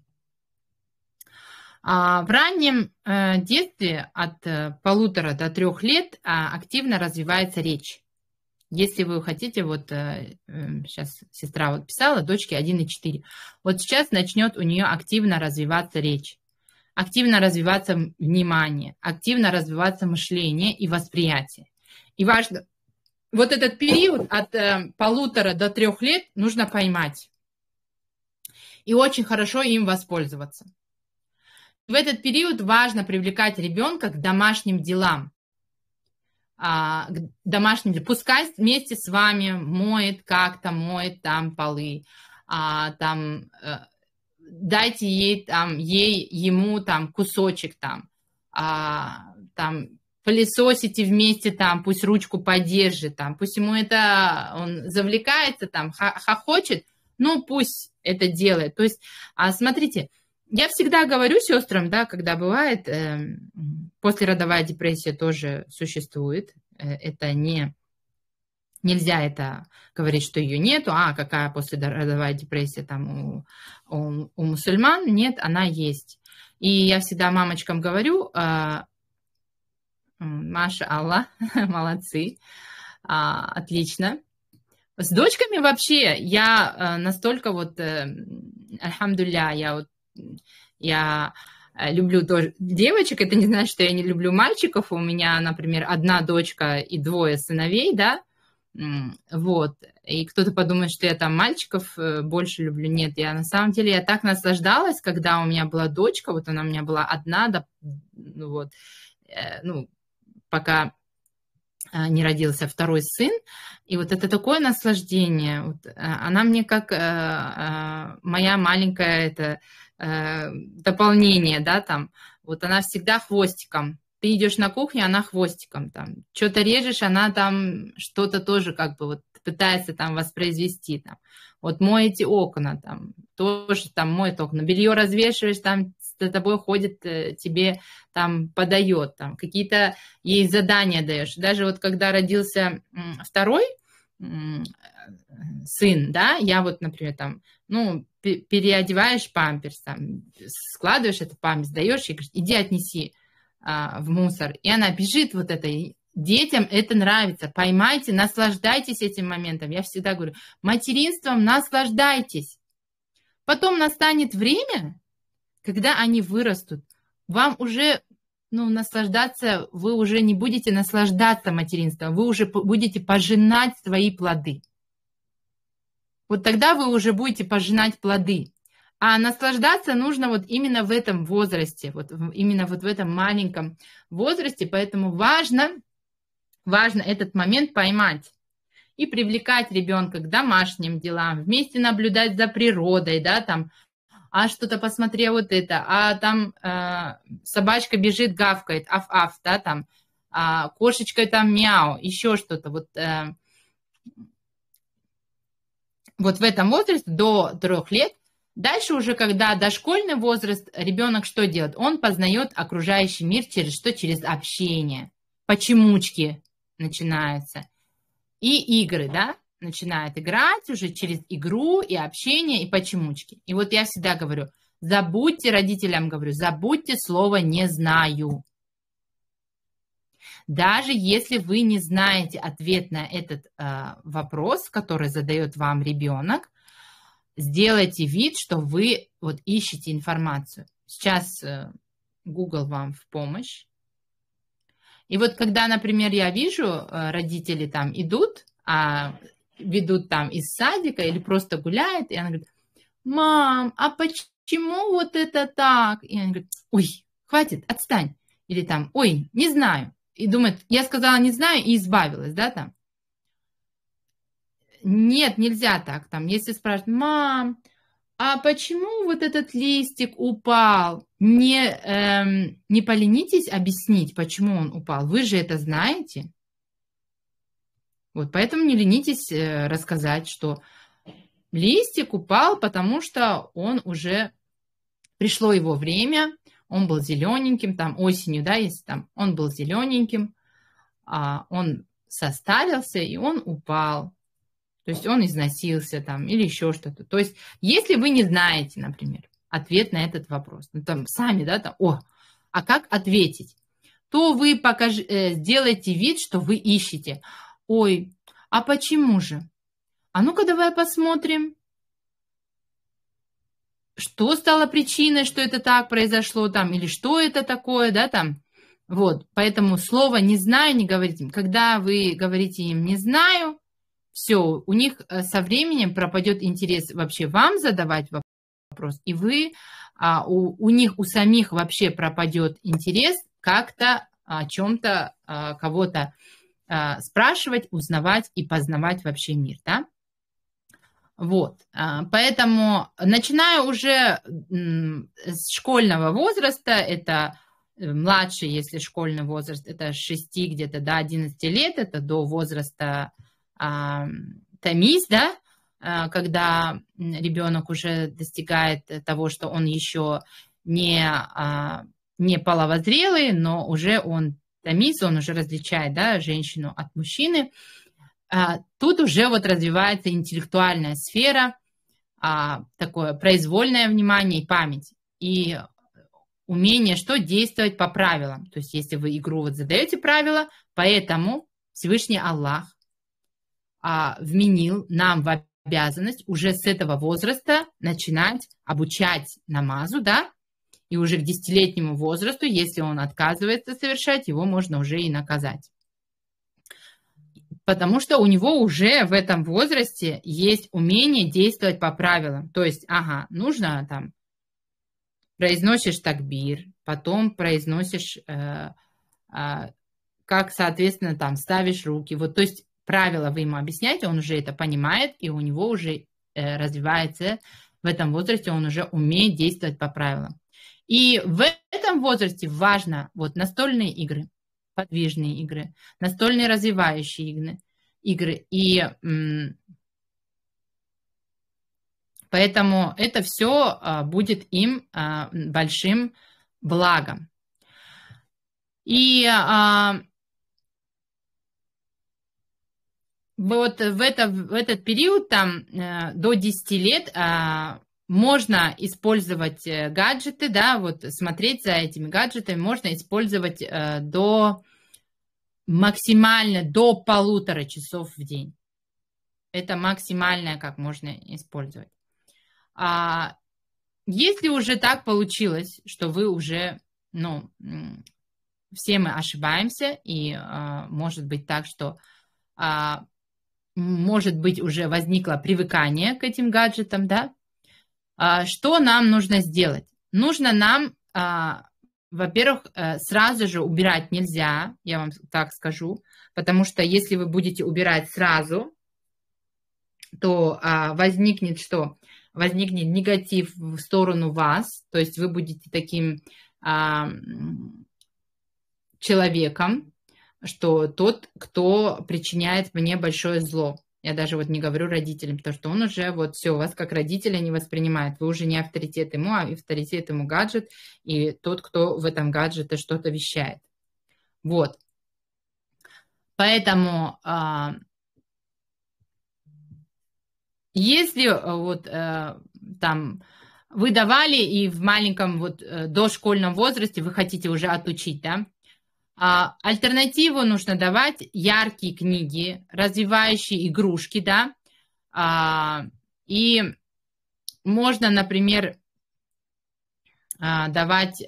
А, в раннем э, детстве от э, полутора до трех лет а, активно развивается речь. Если вы хотите, вот сейчас эм, сестра вот писала, дочке 1,4. Вот сейчас начнет у нее активно развиваться речь активно развиваться внимание, активно развиваться мышление и восприятие. И важно, вот этот период от э, полутора до трех лет нужно поймать и очень хорошо им воспользоваться. В этот период важно привлекать ребенка к домашним делам, а, к домашним делам. Пускай вместе с вами моет как-то, моет там полы, а, там э, дайте ей там, ей, ему там кусочек там, а, там пылесосите вместе там, пусть ручку поддержит там, пусть ему это, он завлекается там, хохочет, ну пусть это делает. То есть, а, смотрите, я всегда говорю сестрам, да, когда бывает, э, послеродовая депрессия тоже существует, э, это не Нельзя это говорить, что ее нету, а какая после послеродовая депрессия там у, у, у мусульман. Нет, она есть. И я всегда мамочкам говорю, а, Маша, Аллах, молодцы, а, отлично. С дочками вообще я э, настолько вот, э, я вот, я э, люблю тоже девочек, это не значит, что я не люблю мальчиков, у меня, например, одна дочка и двое сыновей, да, вот. И кто-то подумает, что я там мальчиков э, больше люблю. Нет, я на самом деле, я так наслаждалась, когда у меня была дочка, вот она у меня была одна, да, ну вот, э, ну, пока э, не родился второй сын. И вот это такое наслаждение. Вот, она мне как моя маленькая это дополнение, да, там, вот она всегда хвостиком ты идешь на кухню, она хвостиком там, что-то режешь, она там что-то тоже как бы вот пытается там воспроизвести там. Вот моете окна там, тоже там моет окна, белье развешиваешь там, за тобой ходит, э, тебе там подает, там какие-то ей задания даешь. Даже вот когда родился второй сын, да, я вот, например, там, ну, переодеваешь памперс, там, складываешь это памперс, даешь и говоришь, иди отнеси а, в мусор. И она бежит вот этой Детям это нравится. Поймайте, наслаждайтесь этим моментом. Я всегда говорю, материнством наслаждайтесь. Потом настанет время, когда они вырастут. Вам уже ну, наслаждаться, вы уже не будете наслаждаться материнством, вы уже будете пожинать свои плоды. Вот тогда вы уже будете пожинать плоды. А наслаждаться нужно вот именно в этом возрасте, вот именно вот в этом маленьком возрасте, поэтому важно, важно этот момент поймать и привлекать ребенка к домашним делам, вместе наблюдать за природой, да, там, а что-то посмотри а вот это, а там э, собачка бежит, гавкает, аф-аф, да, там, а кошечка там мяу, еще что-то, вот, э, вот в этом возрасте до трех лет Дальше уже, когда дошкольный возраст, ребенок что делает? Он познает окружающий мир через что? Через общение. Почемучки начинаются. И игры, да? Начинает играть уже через игру и общение, и почемучки. И вот я всегда говорю, забудьте, родителям говорю, забудьте слово «не знаю». Даже если вы не знаете ответ на этот э, вопрос, который задает вам ребенок, сделайте вид, что вы вот ищете информацию. Сейчас э, Google вам в помощь. И вот когда, например, я вижу, э, родители там идут, а ведут там из садика или просто гуляют, и она говорит, мам, а почему вот это так? И она говорит, ой, хватит, отстань. Или там, ой, не знаю. И думает, я сказала не знаю и избавилась, да, там нет, нельзя так. Там, если спрашивают, мам, а почему вот этот листик упал? Не, эм, не поленитесь объяснить, почему он упал. Вы же это знаете. Вот, поэтому не ленитесь э, рассказать, что листик упал, потому что он уже пришло его время, он был зелененьким, там осенью, да, если там он был зелененьким, а он состарился и он упал. То есть он износился там или еще что-то. То есть если вы не знаете, например, ответ на этот вопрос, ну там сами, да, там, о, а как ответить? То вы покаж... Э, сделаете вид, что вы ищете. Ой, а почему же? А ну-ка давай посмотрим, что стало причиной, что это так произошло там, или что это такое, да, там. Вот, поэтому слово «не знаю» не говорите Когда вы говорите им «не знаю», все, у них э, со временем пропадет интерес вообще вам задавать вопрос, и вы, а, у, у них, у самих вообще пропадет интерес как-то о чем-то а, кого-то а, спрашивать, узнавать и познавать вообще мир, да? Вот, а, поэтому начиная уже с школьного возраста, это э, младший, если школьный возраст, это 6 где-то до 11 лет, это до возраста томись, да, а, когда ребенок уже достигает того, что он еще не, а, не половозрелый, но уже он томится, он уже различает да, женщину от мужчины. А, тут уже вот развивается интеллектуальная сфера, такое произвольное внимание и память. И умение что действовать по правилам. То есть если вы игру вот задаете правила, поэтому Всевышний Аллах а, вменил нам в обязанность уже с этого возраста начинать обучать намазу, да, и уже к десятилетнему возрасту, если он отказывается совершать, его можно уже и наказать. Потому что у него уже в этом возрасте есть умение действовать по правилам. То есть, ага, нужно там произносишь такбир, потом произносишь, э, э, как, соответственно, там ставишь руки. Вот, то есть правила вы ему объясняете, он уже это понимает, и у него уже э, развивается в этом возрасте, он уже умеет действовать по правилам. И в этом возрасте важно вот настольные игры, подвижные игры, настольные развивающие игры, игры. И поэтому это все а, будет им а, большим благом. И а, вот э, в, это, в этот период, там, э, до 10 лет, а, можно использовать э, гаджеты, да, вот смотреть за этими гаджетами, можно использовать до максимально до полутора часов в день. Это максимальное, как можно использовать. А если уже так получилось, что вы уже, ну, все мы ошибаемся, и а, может быть так, что а, может быть, уже возникло привыкание к этим гаджетам, да, а, что нам нужно сделать? Нужно нам, а, во-первых, э, сразу же убирать нельзя, я вам так скажу, потому что если вы будете убирать сразу, то а, возникнет что? Возникнет негатив в сторону вас, то есть вы будете таким человеком, что тот, кто причиняет мне большое зло. Я даже вот не говорю родителям, потому что он уже вот все, вас как родителя не воспринимает. Вы уже не авторитет ему, а авторитет ему гаджет и тот, кто в этом гаджете что-то вещает. Вот. Поэтому а, если а, вот а, там вы давали и в маленьком вот э, дошкольном возрасте вы хотите уже отучить, да, а, альтернативу нужно давать яркие книги, развивающие игрушки, да, а, и можно, например, а, давать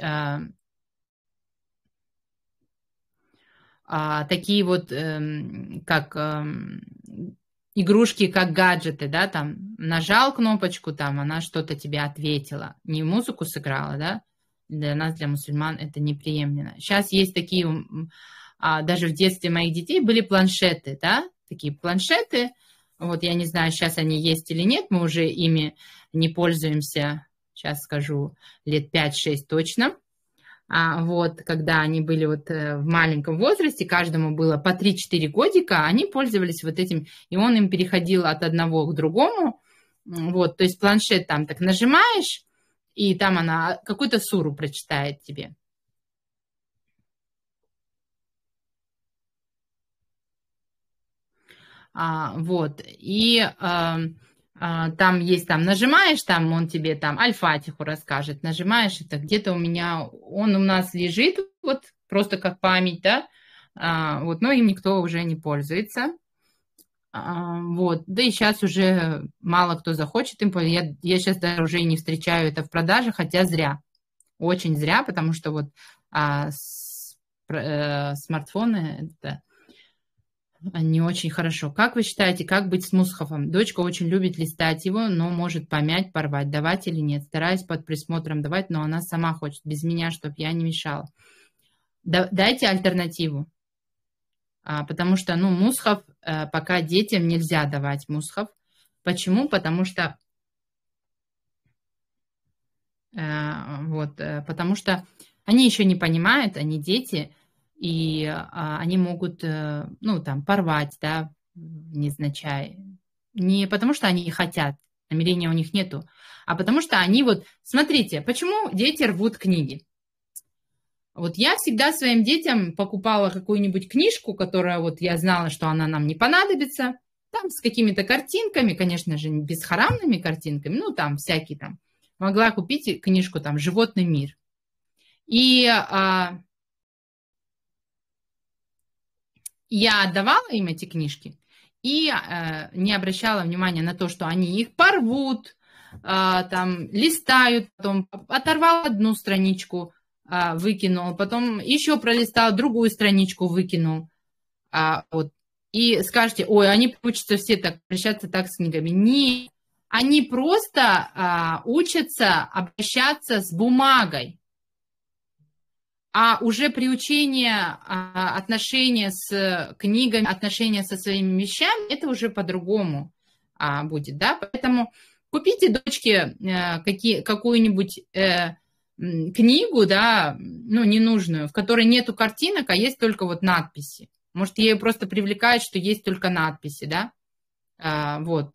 такие вот, эм, как эм, игрушки, как гаджеты, да, там нажал кнопочку, там она что-то тебе ответила, не музыку сыграла, да, для нас, для мусульман, это неприемлемо. Сейчас есть такие, а, даже в детстве моих детей были планшеты, да, такие планшеты. Вот я не знаю, сейчас они есть или нет, мы уже ими не пользуемся, сейчас скажу, лет 5-6 точно. А вот когда они были вот э, в маленьком возрасте, каждому было по 3-4 годика, они пользовались вот этим, и он им переходил от одного к другому. Вот, то есть планшет там так нажимаешь, и там она какую-то суру прочитает тебе. А, вот, и а, а, там есть, там нажимаешь, там он тебе там альфатиху расскажет, нажимаешь, это где-то у меня, он у нас лежит, вот просто как память, да, а, вот, но им никто уже не пользуется. А, вот. Да и сейчас уже мало кто захочет им. Я, я сейчас даже уже не встречаю это в продаже, хотя зря. Очень зря, потому что вот а, с, э, смартфоны это не очень хорошо. Как вы считаете, как быть с мусхофом? Дочка очень любит листать его, но может помять, порвать, давать или нет. Стараюсь под присмотром давать, но она сама хочет, без меня, чтобы я не мешала. дайте альтернативу. А, потому что, ну, мусхов э, пока детям нельзя давать мусхов. Почему? Потому что э, вот, э, потому что они еще не понимают, они дети, и а, они могут, ну, там, порвать, да, незначай. Не потому что они хотят, намерения у них нету, а потому что они вот, смотрите, почему дети рвут книги? Вот я всегда своим детям покупала какую-нибудь книжку, которая вот я знала, что она нам не понадобится, там с какими-то картинками, конечно же, без харамными картинками, ну там всякие там. Могла купить книжку там «Животный мир». И а, я отдавала им эти книжки и а, не обращала внимания на то, что они их порвут, а, там листают, потом оторвала одну страничку, а, выкинул, потом еще пролистал, другую страничку выкинул. А, вот. И скажете, ой, они учатся все так, обращаться так с книгами. Не, они просто а, учатся обращаться с бумагой. А уже приучение а, отношения с книгами, отношения со своими вещами, это уже по-другому а, будет, да. Поэтому купите дочке э, какие, какую-нибудь э, книгу, да, ну, ненужную, в которой нету картинок, а есть только вот надписи. Может, ее просто привлекает, что есть только надписи, да? А, вот.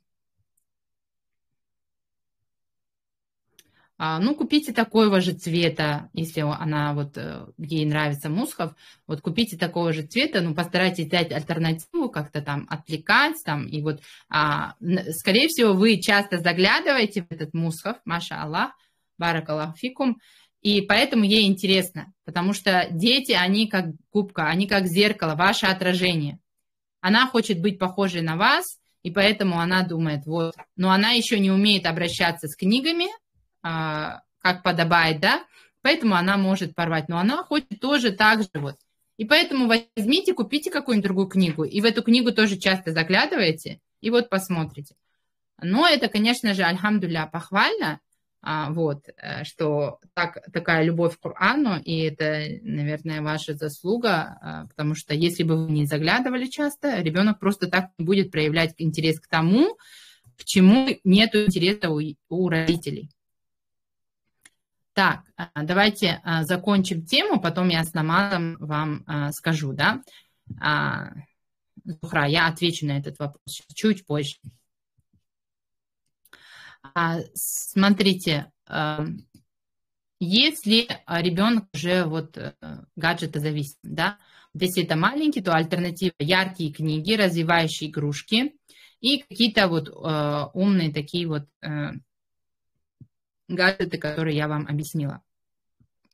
А, ну, купите такого же цвета, если она вот, э, ей нравится мусхов, вот купите такого же цвета, ну, постарайтесь дать альтернативу, как-то там отвлекать, там, и вот, а, скорее всего, вы часто заглядываете в этот мусхов, маша Аллах, баракалафикум, и поэтому ей интересно, потому что дети, они как губка, они как зеркало, ваше отражение. Она хочет быть похожей на вас, и поэтому она думает, вот, но она еще не умеет обращаться с книгами, а, как подобает, да, поэтому она может порвать, но она хочет тоже так же вот. И поэтому возьмите, купите какую-нибудь другую книгу, и в эту книгу тоже часто заглядываете, и вот посмотрите. Но это, конечно же, альхамдуля похвально, а, вот, э, что так, такая любовь к Корану, и это, наверное, ваша заслуга, а, потому что если бы вы не заглядывали часто, ребенок просто так не будет проявлять интерес к тому, к чему нет интереса у, у родителей. Так, а, давайте закончим тему, потом я с намазом вам скажу, да. Зухра, я отвечу на этот вопрос чуть позже. А, смотрите, эм, если а, ребенок уже вот э, гаджета зависит, да, если это маленький, то альтернатива яркие книги, развивающие игрушки и какие-то вот э, умные такие вот э, гаджеты, которые я вам объяснила.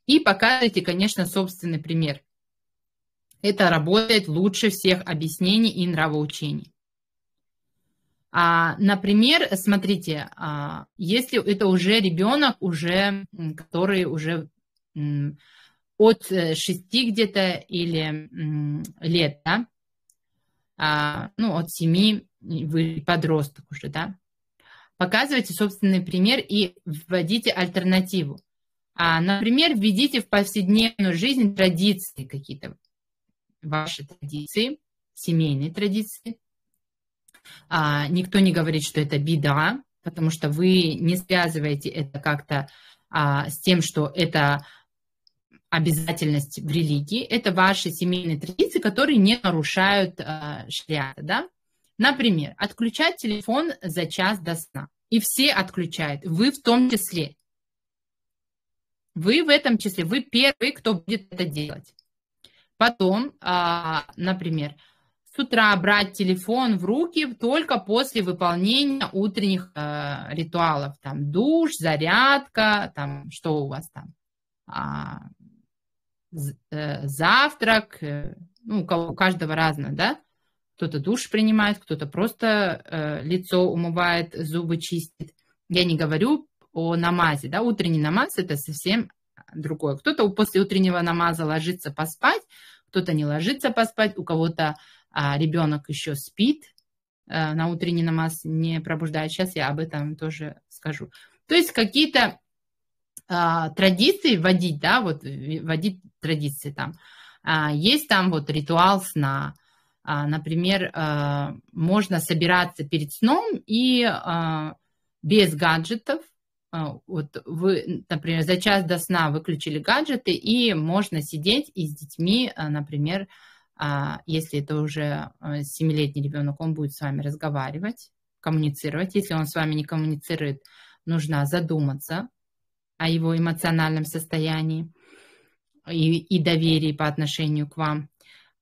И показывайте, конечно, собственный пример. Это работает лучше всех объяснений и нравоучений. А, Например, смотрите, а, если это уже ребенок, уже, который уже от 6 э, где-то или лет, да, а, ну, от 7 вы подросток уже, да, показывайте собственный пример и вводите альтернативу. А, например, введите в повседневную жизнь традиции какие-то, ваши традиции, семейные традиции, а, никто не говорит, что это беда, потому что вы не связываете это как-то а, с тем, что это обязательность в религии, это ваши семейные традиции, которые не нарушают а, шариата, да? Например, отключать телефон за час до сна. И все отключают, вы в том числе. Вы в этом числе, вы первый, кто будет это делать. Потом, а, например, с утра брать телефон в руки только после выполнения утренних э, ритуалов, там душ, зарядка, там что у вас там, а, э, завтрак, э, ну, у, кого, у каждого разное, да, кто-то душ принимает, кто-то просто э, лицо умывает, зубы чистит. Я не говорю о намазе, да, утренний намаз это совсем другое. Кто-то после утреннего намаза ложится поспать, кто-то не ложится поспать, у кого-то а ребенок еще спит, э, на утренний намаз не пробуждает. Сейчас я об этом тоже скажу. То есть какие-то а, традиции вводить, да, вот э, вводить традиции там. А, есть там вот ритуал сна, а, например, а, можно собираться перед сном и а, без гаджетов. А, вот вы, например, за час до сна выключили гаджеты, и можно сидеть и с детьми, а, например, а если это уже э, семилетний ребенок, он будет с вами разговаривать, коммуницировать. Если он с вами не коммуницирует, нужно задуматься о его эмоциональном состоянии и, и доверии по отношению к вам.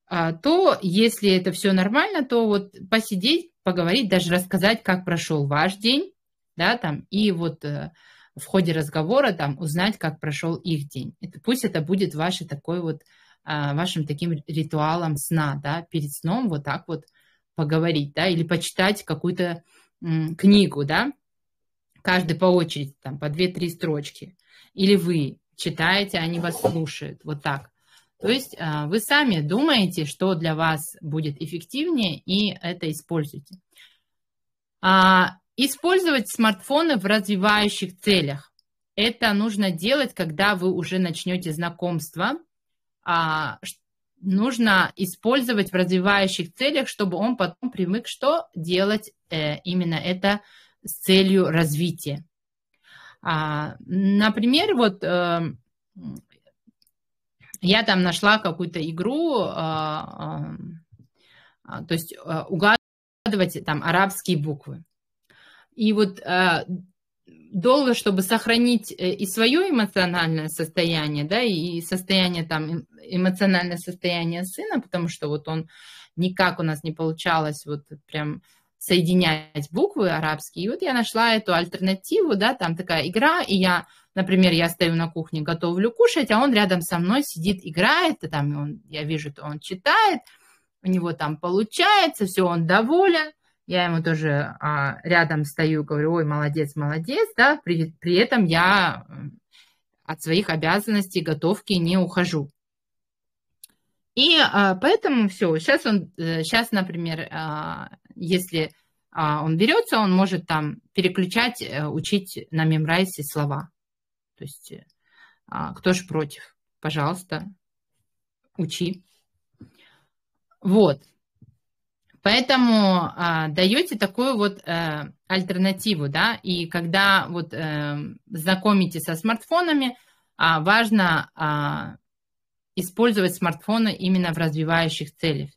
А то, если это все нормально, то вот посидеть, поговорить, даже рассказать, как прошел ваш день, да, там, и вот э, в ходе разговора там узнать, как прошел их день. Это, пусть это будет ваше такое вот а, вашим таким ритуалом сна, да, перед сном вот так вот поговорить, да, или почитать какую-то книгу, да, каждый по очереди, там, по 2-3 строчки, или вы читаете, они вас слушают, вот так. То есть а, вы сами думаете, что для вас будет эффективнее, и это используйте. А, использовать смартфоны в развивающих целях. Это нужно делать, когда вы уже начнете знакомство а, нужно использовать в развивающих целях, чтобы он потом привык, что делать э, именно это с целью развития. А, например, вот э, я там нашла какую-то игру, а, то есть э, угадывать там арабские буквы. И вот долго, чтобы сохранить э, и свое эмоциональное состояние, да, и состояние там, эм, эмоциональное состояние сына, потому что вот он никак у нас не получалось вот прям соединять буквы арабские. И вот я нашла эту альтернативу, да, там такая игра, и я, например, я стою на кухне, готовлю кушать, а он рядом со мной сидит, играет, и там он, я вижу, то он читает, у него там получается, все, он доволен, я ему тоже а, рядом стою, говорю, ой, молодец, молодец, да, при, при этом я от своих обязанностей готовки не ухожу. И а, поэтому все, сейчас он, э, сейчас, например, а, если а, он берется, он может там переключать, э, учить на мемрайсе слова. То есть э, а, кто ж против? Пожалуйста, учи. Вот. Поэтому а, даете такую вот э, альтернативу, да, и когда вот э, знакомите со смартфонами, а, важно а, использовать смартфоны именно в развивающих целях.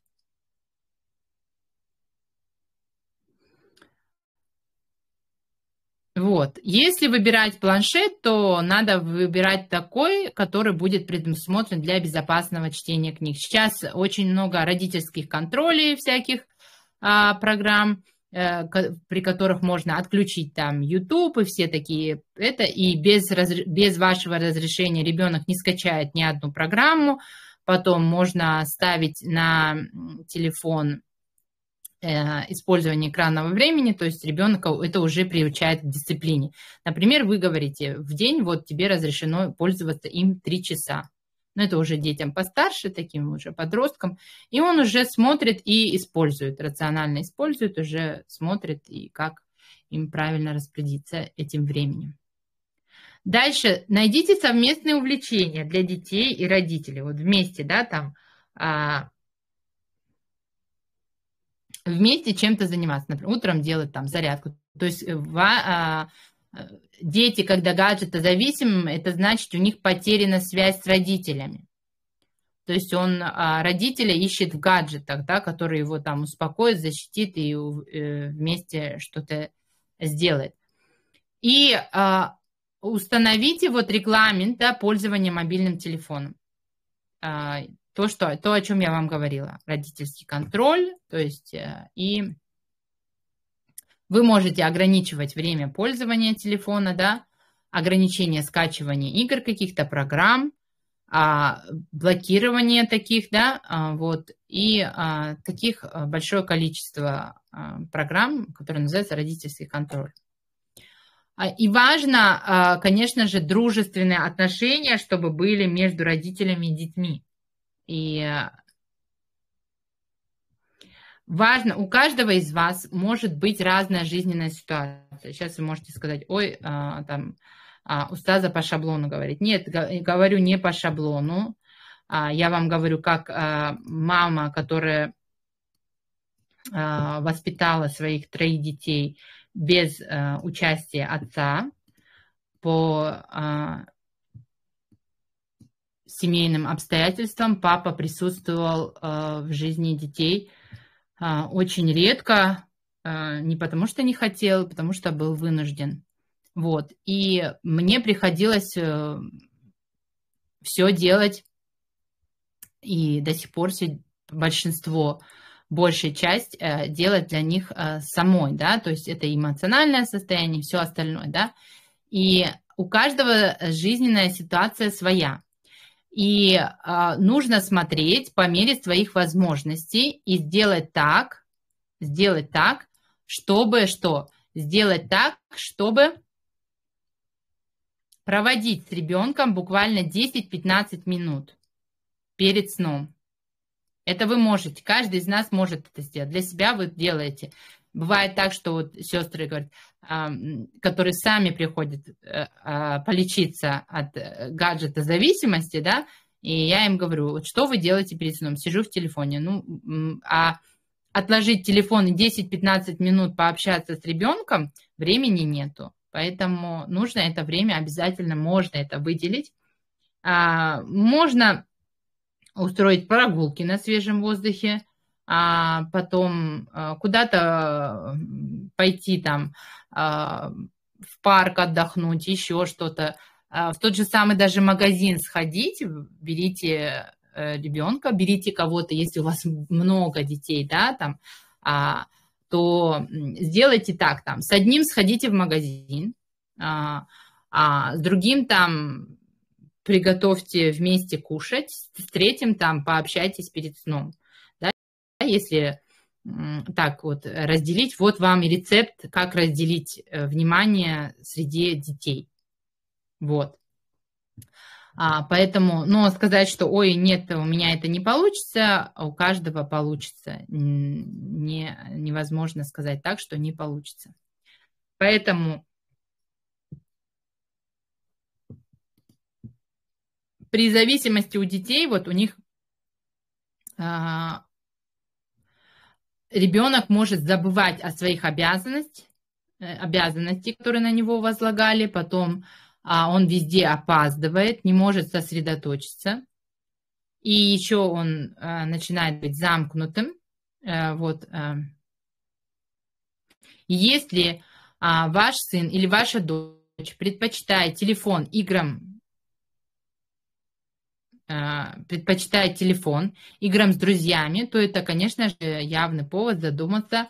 Вот. Если выбирать планшет, то надо выбирать такой, который будет предусмотрен для безопасного чтения книг. Сейчас очень много родительских контролей всяких – а, программ, э, при которых можно отключить там YouTube и все такие это, и без, без вашего разрешения ребенок не скачает ни одну программу, потом можно ставить на телефон э, использование экранного времени, то есть ребенка это уже приучает к дисциплине. Например, вы говорите, в день вот тебе разрешено пользоваться им 3 часа но ну, это уже детям постарше, таким уже подросткам, и он уже смотрит и использует, рационально использует, уже смотрит и как им правильно распорядиться этим временем. Дальше найдите совместные увлечения для детей и родителей. Вот вместе, да, там а, вместе чем-то заниматься. Например, утром делать там зарядку. То есть э, в, а, Э, дети, когда гаджета зависимы, это значит, у них потеряна связь с родителями. То есть он а, родителя ищет в гаджетах, да, который его там успокоит, защитит и э, вместе что-то сделает. И а, установите вот регламент да, пользования мобильным телефоном. А, то, что, то, о чем я вам говорила. Родительский контроль, то есть э, и вы можете ограничивать время пользования телефона, да, ограничение скачивания игр каких-то программ, а, блокирование таких, да, а, вот, и а, таких а, большое количество а, программ, которые называются родительский контроль. А, и важно, а, конечно же, дружественные отношения, чтобы были между родителями и детьми. И а, Важно, у каждого из вас может быть разная жизненная ситуация. Сейчас вы можете сказать, ой, а, там, а, устаза по шаблону говорит. Нет, говорю не по шаблону. А, я вам говорю, как а, мама, которая а, воспитала своих троих детей без а, участия отца по а, семейным обстоятельствам, папа присутствовал а, в жизни детей – а, очень редко, а, не потому что не хотел, а потому что был вынужден. Вот. И мне приходилось э, все делать, и до сих пор все, большинство, большая часть э, делать для них э, самой, да, то есть это эмоциональное состояние, все остальное, да. И у каждого жизненная ситуация своя. И а, нужно смотреть по мере своих возможностей и сделать так, сделать так, чтобы что? Сделать так, чтобы проводить с ребенком буквально 10-15 минут перед сном. Это вы можете, каждый из нас может это сделать. Для себя вы делаете. Бывает так, что вот сестры говорят, которые сами приходят э, а, полечиться от э, гаджета зависимости, да, и я им говорю, вот что вы делаете перед сном? Сижу в телефоне. Ну, а отложить телефон и 10-15 минут пообщаться с ребенком времени нету. Поэтому нужно это время, обязательно можно это выделить. А, можно устроить прогулки на свежем воздухе, а потом э, куда-то пойти там а, в парк отдохнуть, еще что-то. А в тот же самый даже магазин сходить, берите э, ребенка, берите кого-то, если у вас много детей, да, там, а, то сделайте так, там, с одним сходите в магазин, а с другим там приготовьте вместе кушать, с третьим там пообщайтесь перед сном если так вот э, разделить, вот вам и рецепт, как разделить э, внимание среди детей. Вот. А, поэтому, но ну, а сказать, что, ой, нет, у меня это не получится, а у каждого получится. Не, невозможно сказать так, что не получится. Поэтому при зависимости у детей, вот у них а, ребенок может забывать о своих обязанностях, э, обязанности, которые на него возлагали, потом а, он везде опаздывает, не может сосредоточиться, и еще он а, начинает быть замкнутым, а, вот. А. Если а, ваш сын или ваша дочь предпочитает телефон играм а, предпочитает телефон играм с друзьями, то это, конечно же, явный повод задуматься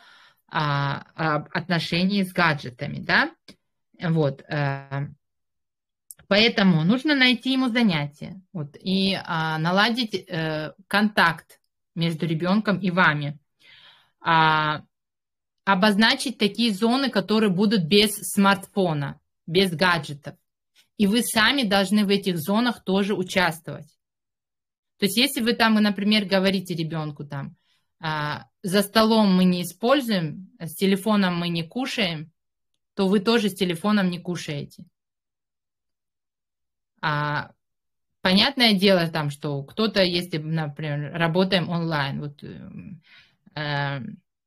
о а, об отношении с гаджетами, да, вот, а, поэтому нужно найти ему занятие, вот, и а, наладить а, контакт между ребенком и вами, а, обозначить такие зоны, которые будут без смартфона, без гаджетов, и вы сами должны в этих зонах тоже участвовать. То есть если вы там, например, говорите ребенку там, а, за столом мы не используем, с телефоном мы не кушаем, то вы тоже с телефоном не кушаете. А, понятное дело там, что кто-то, если, например, работаем онлайн, вот эм, а,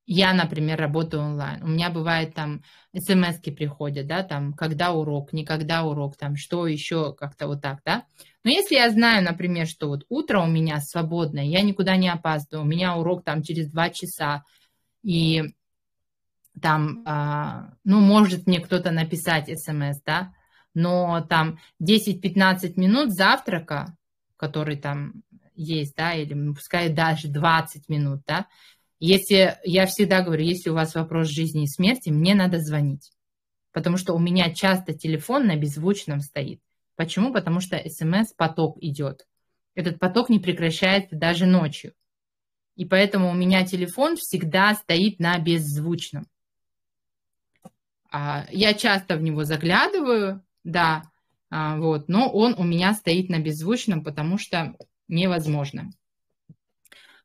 я, например, работаю онлайн. У меня бывает там смс приходят, да, там, когда урок, никогда урок, там, что еще, как-то вот так, да. Но если я знаю, например, что вот утро у меня свободное, я никуда не опаздываю, у меня урок там через два часа, и там, а, ну, может мне кто-то написать смс, да, но там 10-15 минут завтрака, который там есть, да, или ну, пускай даже 20 минут, да, если, я всегда говорю, если у вас вопрос жизни и смерти, мне надо звонить. Потому что у меня часто телефон на беззвучном стоит. Почему? Потому что смс-поток идет. Этот поток не прекращается даже ночью. И поэтому у меня телефон всегда стоит на беззвучном. А, я часто в него заглядываю, да, а, вот, но он у меня стоит на беззвучном, потому что невозможно.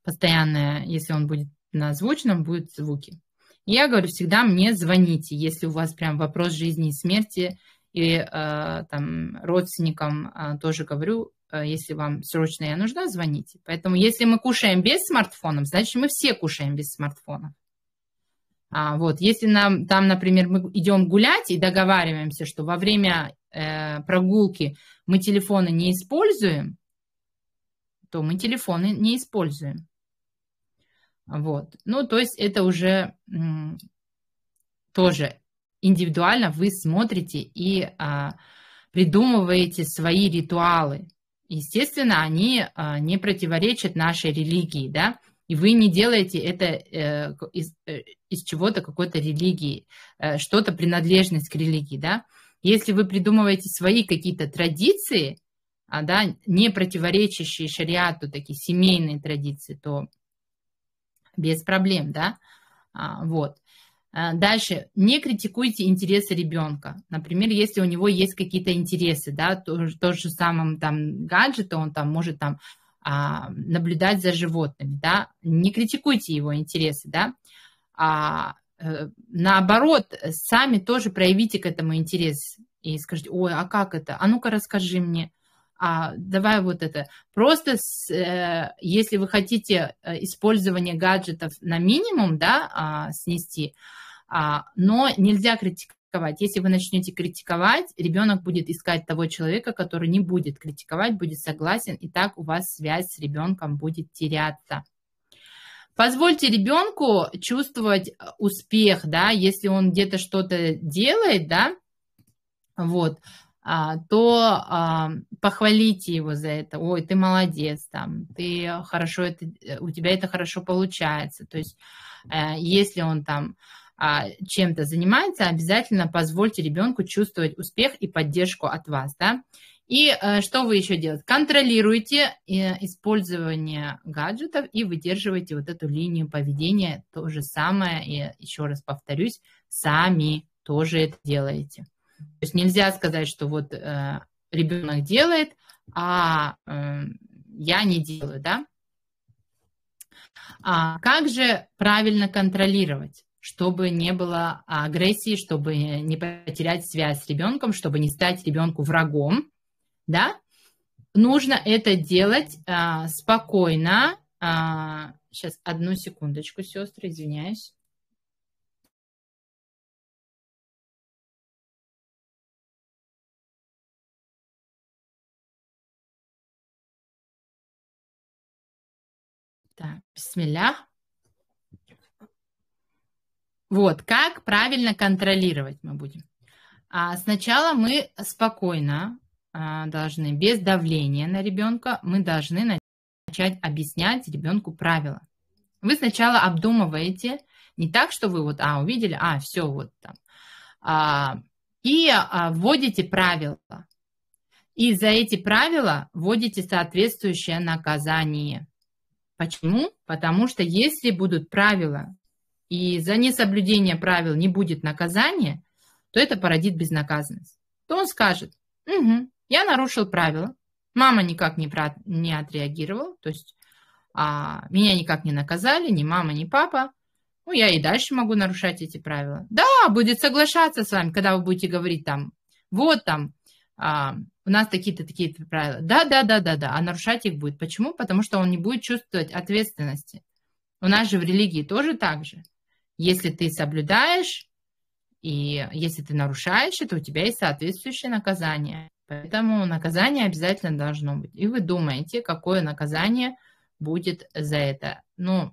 Постоянное, если он будет на озвученном будут звуки. Я говорю всегда, мне звоните, если у вас прям вопрос жизни и смерти, и э, там родственникам э, тоже говорю, э, если вам срочно я нужна, звоните. Поэтому если мы кушаем без смартфона, значит мы все кушаем без смартфона. А, вот, если нам там, например, мы идем гулять и договариваемся, что во время э, прогулки мы телефоны не используем, то мы телефоны не используем. Вот. Ну, то есть это уже тоже индивидуально вы смотрите и а, придумываете свои ритуалы. Естественно, они а, не противоречат нашей религии, да, и вы не делаете это э, из, э, из чего-то какой-то религии, э, что-то принадлежность к религии, да. Если вы придумываете свои какие-то традиции, а, да, не противоречащие шариату, такие семейные традиции, то без проблем, да, а, вот. А, дальше, не критикуйте интересы ребенка. Например, если у него есть какие-то интересы, да, то, то же самым там гаджет, он там может там а, наблюдать за животными, да, не критикуйте его интересы, да, а, э, наоборот, сами тоже проявите к этому интерес и скажите, ой, а как это, а ну-ка расскажи мне, а давай вот это. Просто с, э, если вы хотите э, использование гаджетов на минимум, да, а, снести, а, но нельзя критиковать. Если вы начнете критиковать, ребенок будет искать того человека, который не будет критиковать, будет согласен, и так у вас связь с ребенком будет теряться. Позвольте ребенку чувствовать э, успех, да, если он где-то что-то делает, да, вот, а, то а, похвалите его за это. Ой, ты молодец, там, ты хорошо это, э, у тебя это хорошо получается. То есть, э, если он там а, чем-то занимается, обязательно позвольте ребенку чувствовать успех и поддержку от вас, да. И э, что вы еще делаете? Контролируйте использование гаджетов и выдерживайте вот эту линию поведения. То же самое, и еще раз повторюсь, сами тоже это делаете. То есть нельзя сказать, что вот э, ребенок делает, а э, я не делаю, да? А как же правильно контролировать, чтобы не было агрессии, чтобы не потерять связь с ребенком, чтобы не стать ребенку врагом, да? Нужно это делать э, спокойно. Э, а, сейчас одну секундочку, сестры, извиняюсь. Бисмилля. Вот, как правильно контролировать мы будем. А сначала мы спокойно а, должны, без давления на ребенка, мы должны начать объяснять ребенку правила. Вы сначала обдумываете, не так, что вы вот, а, увидели, а, все, вот там. А, и а, вводите правила. И за эти правила вводите соответствующее наказание. Почему? Потому что если будут правила, и за несоблюдение правил не будет наказания, то это породит безнаказанность. То он скажет, угу, я нарушил правила, мама никак не, про... не отреагировала, то есть а, меня никак не наказали, ни мама, ни папа, ну, я и дальше могу нарушать эти правила. Да, будет соглашаться с вами, когда вы будете говорить там, вот там, а, у нас такие-то, такие-то правила. Да, да, да, да, да, а нарушать их будет. Почему? Потому что он не будет чувствовать ответственности. У нас же в религии тоже так же. Если ты соблюдаешь, и если ты нарушаешь то у тебя есть соответствующее наказание. Поэтому наказание обязательно должно быть. И вы думаете, какое наказание будет за это. Ну,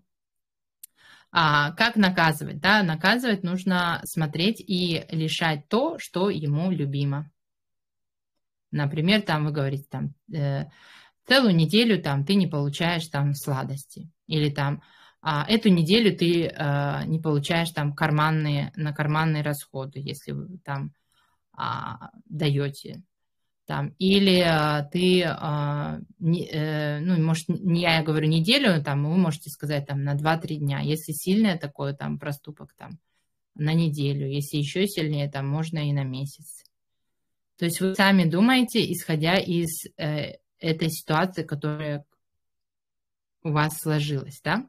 а как наказывать? Да, наказывать нужно смотреть и лишать то, что ему любимо. Например, там вы говорите, там, э, целую неделю там ты не получаешь там сладости. Или там, а эту неделю ты э, не получаешь там карманные, на карманные расходы, если вы там а, даете. Там, или а, ты, а, не, э, ну, может, не я, говорю неделю, там, вы можете сказать там на 2-3 дня. Если сильное такое там проступок, там, на неделю. Если еще сильнее, там, можно и на месяц. То есть вы сами думаете, исходя из э, этой ситуации, которая у вас сложилась, да?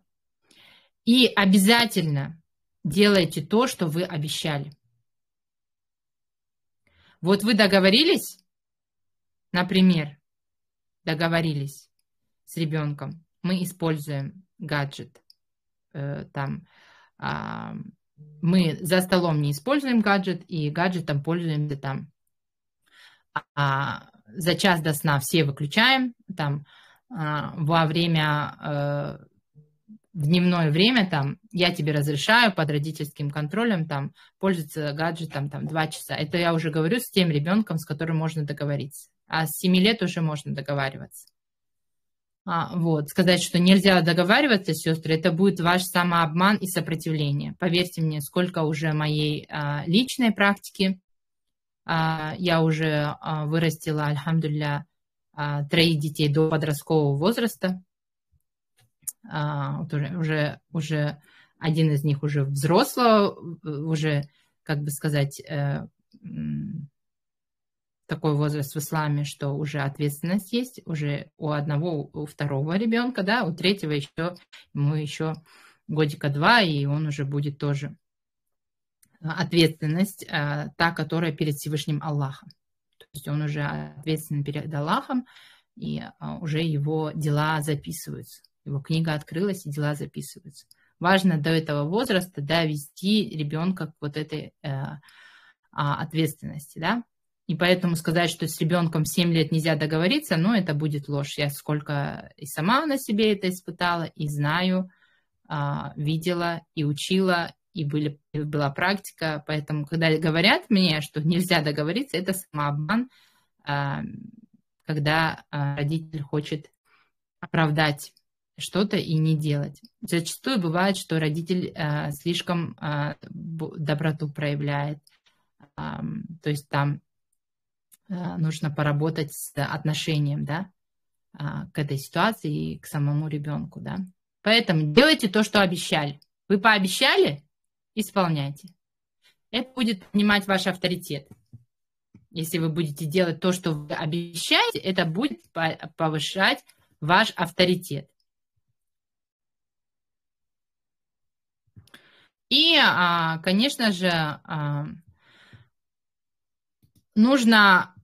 И обязательно делайте то, что вы обещали. Вот вы договорились, например, договорились с ребенком, мы используем гаджет, э, там, э, мы за столом не используем гаджет, и гаджетом пользуемся там а, за час до сна все выключаем, там а, во время, а, э, в дневное время, там, я тебе разрешаю под родительским контролем, там, пользоваться гаджетом, там, два часа. Это я уже говорю с тем ребенком, с которым можно договориться. А с 7 лет уже можно договариваться. А, вот, сказать, что нельзя договариваться, сестры, это будет ваш самообман и сопротивление. Поверьте мне, сколько уже моей а, личной практики, а, я уже а, вырастила, альхамдулля, а, троих детей до подросткового возраста. Уже, уже один из них уже взрослого, уже, как бы сказать, э, такой возраст в исламе, что уже ответственность есть, уже у одного, у второго ребенка, да, у третьего еще, ему еще годика два, и он уже будет тоже Э, ответственность, э, та, которая перед Всевышним Аллахом. То есть он уже ответственен перед Аллахом, и э, уже его дела записываются. Его книга открылась, и дела записываются. Важно до этого возраста да, вести ребенка к вот этой э, а, ответственности. Да? И поэтому сказать, что с ребенком в 7 лет нельзя договориться, ну, это будет ложь. Я сколько и сама на себе это испытала, и знаю, а, видела и учила, и были, была практика, поэтому, когда говорят мне, что нельзя договориться, это самообман, а, когда а, родитель хочет оправдать что-то и не делать. Зачастую бывает, что родитель а, слишком доброту проявляет, то есть там нужно поработать с отношением, да, к этой ситуации и к самому ребенку, да. Поэтому делайте то, что обещали. Вы пообещали, исполняйте. Это будет поднимать ваш авторитет. Если вы будете делать то, что вы обещаете, это будет повышать ваш авторитет. И, а, конечно же, а, нужно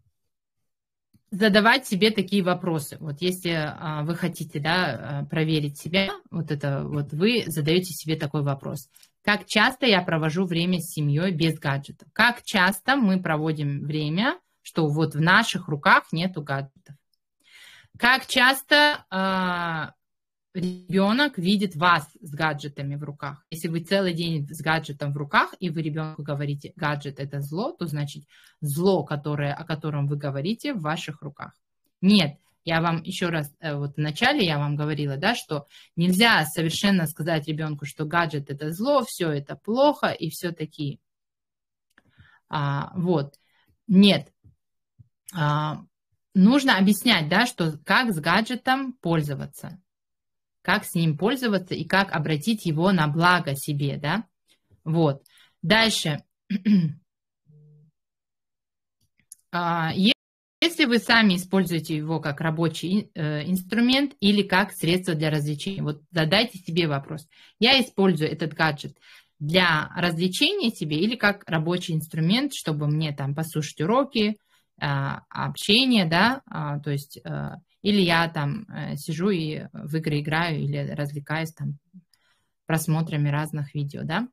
задавать себе такие вопросы. Вот если а, вы хотите да, проверить себя, вот это вот вы задаете себе такой вопрос. Как часто я провожу время с семьей без гаджетов? Как часто мы проводим время, что вот в наших руках нету гаджетов? Как часто э, ребенок видит вас с гаджетами в руках? Если вы целый день с гаджетом в руках, и вы ребенку говорите, гаджет это зло, то значит зло, которое, о котором вы говорите, в ваших руках. Нет, я вам еще раз, э, вот в начале я вам говорила, да, что нельзя совершенно сказать ребенку, что гаджет это зло, все это плохо и все такие. А, вот. Нет. А, нужно объяснять, да, что как с гаджетом пользоваться, как с ним пользоваться и как обратить его на благо себе, да. Вот. Дальше. а, если вы сами используете его как рабочий э, инструмент или как средство для развлечения. Вот задайте себе вопрос. Я использую этот гаджет для развлечения себе или как рабочий инструмент, чтобы мне там послушать уроки, э, общение, да, а, то есть э, или я там сижу и в игры играю или развлекаюсь там просмотрами разных видео, да.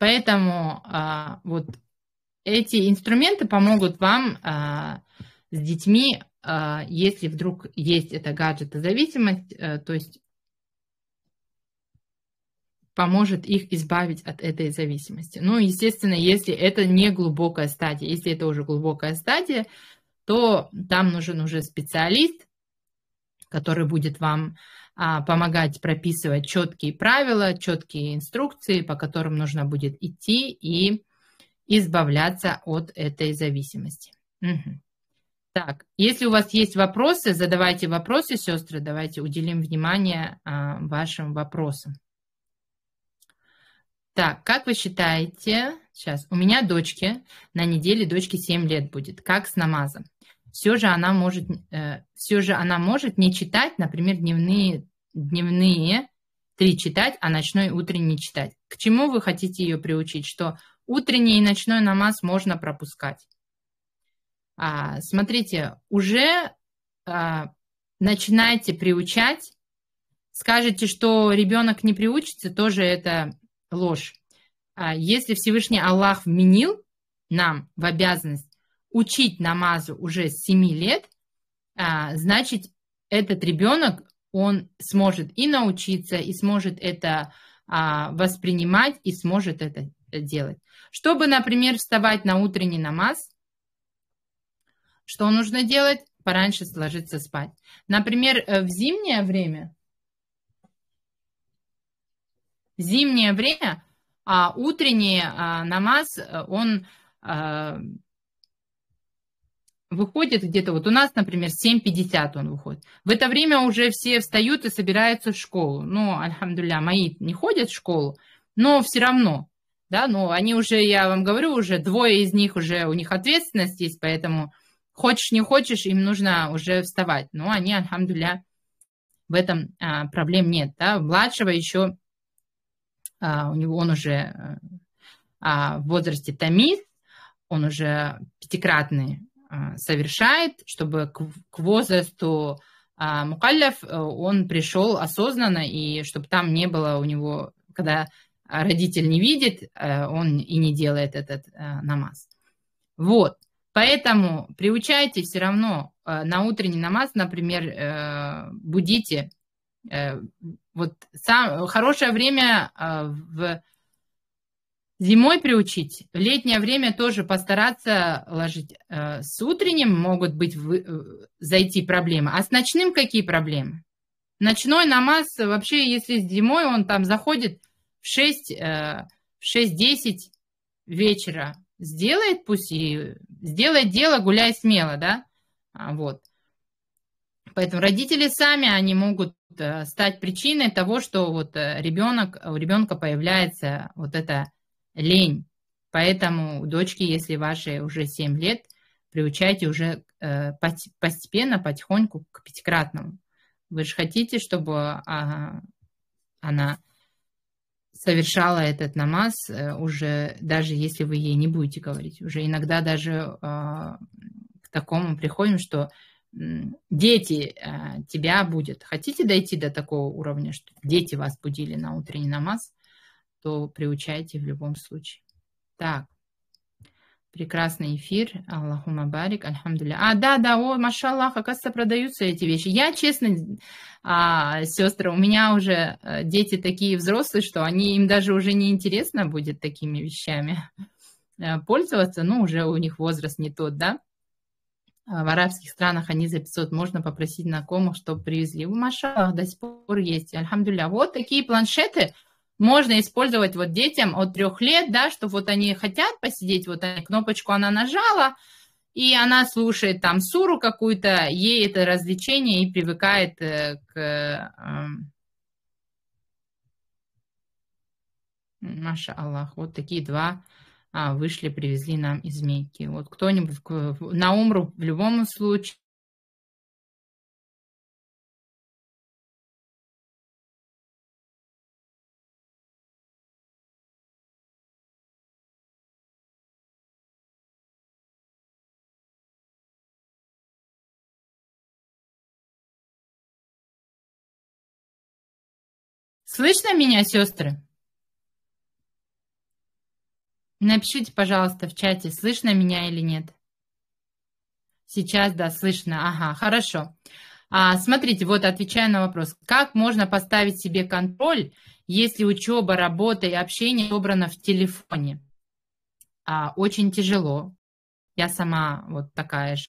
Поэтому а, вот эти инструменты помогут вам а, с детьми, а, если вдруг есть эта гаджетозависимость, а, э, то есть поможет их избавить от этой зависимости. Ну, естественно, если это не глубокая стадия, если это уже глубокая стадия, то там нужен уже специалист, который будет вам а, помогать прописывать четкие правила, четкие инструкции, по которым нужно будет идти и избавляться от этой зависимости. Угу. Так, если у вас есть вопросы, задавайте вопросы, сестры, давайте уделим внимание а, вашим вопросам. Так, как вы считаете, сейчас, у меня дочке, на неделе дочке 7 лет будет, как с намазом? Все же она может, э, все же она может не читать, например, дневные дневные три читать, а ночной утренний читать. К чему вы хотите ее приучить? Что утренний и ночной намаз можно пропускать. А, смотрите, уже а, начинайте приучать. Скажете, что ребенок не приучится, тоже это ложь. А, если Всевышний Аллах вменил нам в обязанность учить намазу уже с 7 лет, а, значит, этот ребенок он сможет и научиться, и сможет это а, воспринимать, и сможет это э, делать. Чтобы, например, вставать на утренний намаз, что нужно делать? Пораньше сложиться спать. Например, э, в зимнее время, в зимнее время а, утренний а, намаз, э, он а, выходит где-то, вот у нас, например, 7.50 он выходит. В это время уже все встают и собираются в школу. Ну, альхамдуля, мои не ходят в школу, но все равно, да, но они уже, я вам говорю, уже двое из них уже, у них ответственность есть, поэтому хочешь, не хочешь, им нужно уже вставать. Но они, альхамдуля, в этом а, проблем нет, да. Младшего еще, а, у него он уже а, в возрасте тамис, он уже пятикратный а, совершает, чтобы к возрасту а, мукаллев э, он пришел осознанно, и чтобы там не было у него, когда родитель не видит, э, он и не делает этот э, намаз. Вот. Поэтому приучайте все равно на утренний намаз, например, будите. Вот сам, хорошее время в Зимой приучить, в летнее время тоже постараться ложить. Э, с утренним могут быть вы, э, зайти проблемы, а с ночным какие проблемы? Ночной намаз, вообще, если с зимой он там заходит в 6, э, в 6-10 вечера, сделает пусть и сделает дело, гуляй смело, да, а, вот. Поэтому родители сами, они могут стать причиной того, что вот ребенок, у ребенка появляется вот это лень. Поэтому дочки, если ваши уже 7 лет, приучайте уже э, постепенно, потихоньку к пятикратному. Вы же хотите, чтобы а, она совершала этот намаз э, уже, даже если вы ей не будете говорить. Уже иногда даже э, к такому приходим, что дети э, тебя будет. Хотите дойти до такого уровня, что дети вас будили на утренний намаз? то приучайте в любом случае. Так. Прекрасный эфир. Аллаху мабарик, альхамдуля. А, да, да, о, машаллах, оказывается, продаются эти вещи. Я, честно, а, сестры, у меня уже э, дети такие взрослые, что они, им даже уже не интересно будет такими вещами э, пользоваться. Ну, уже у них возраст не тот, да? А, в арабских странах они за 500 можно попросить знакомых, чтобы привезли. В Машаллах, до сих пор есть. Альхамдуля. Вот такие планшеты – можно использовать вот детям от трех лет, да, что вот они хотят посидеть, вот они, кнопочку она нажала, и она слушает там суру какую-то, ей это развлечение и привыкает э, к... Эм, Маша Аллах, вот такие два а, вышли, привезли нам из Мекки. Вот кто-нибудь на умру в любом случае Слышно меня, сестры? Напишите, пожалуйста, в чате, слышно меня или нет. Сейчас, да, слышно. Ага, хорошо. А, смотрите, вот отвечаю на вопрос. Как можно поставить себе контроль, если учеба, работа и общение собрано в телефоне? А, очень тяжело. Я сама вот такая же,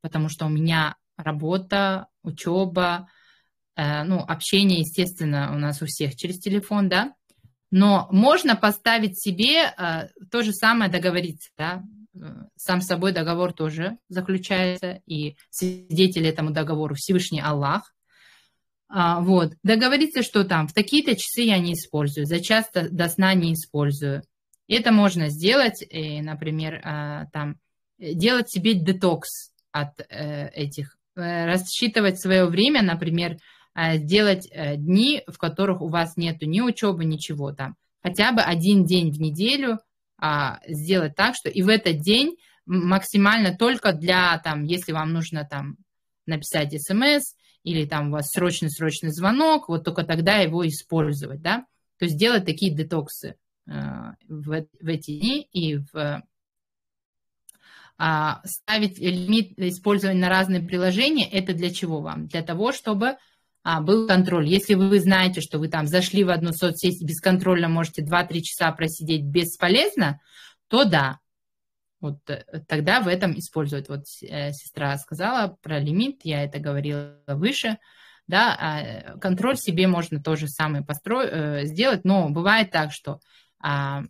потому что у меня работа, учеба, Э, ну, общение, естественно, у нас у всех через телефон, да, но можно поставить себе э, то же самое договориться, да, э, сам собой договор тоже заключается, и свидетель этому договору Всевышний Аллах. А, вот, договориться, что там в такие-то часы я не использую, за час до сна не использую. Это можно сделать, и, например, там, делать себе детокс от этих, рассчитывать свое время, например, сделать э, э, дни, в которых у вас нету ни учебы, ничего там. Хотя бы один день в неделю а, сделать так, что и в этот день максимально только для, там, если вам нужно там написать смс или там у вас срочный-срочный звонок, вот только тогда его использовать, да. То есть делать такие детоксы а, в, в эти дни и в а, ставить лимит использования на разные приложения, это для чего вам? Для того, чтобы а, был контроль. Если вы знаете, что вы там зашли в одну соцсеть и бесконтрольно можете 2-3 часа просидеть бесполезно, то да, вот э, тогда в этом использовать. Вот э, сестра сказала про лимит, я это говорила выше, да, а э, контроль себе можно тоже самое построить, э, сделать, но бывает так, что, а,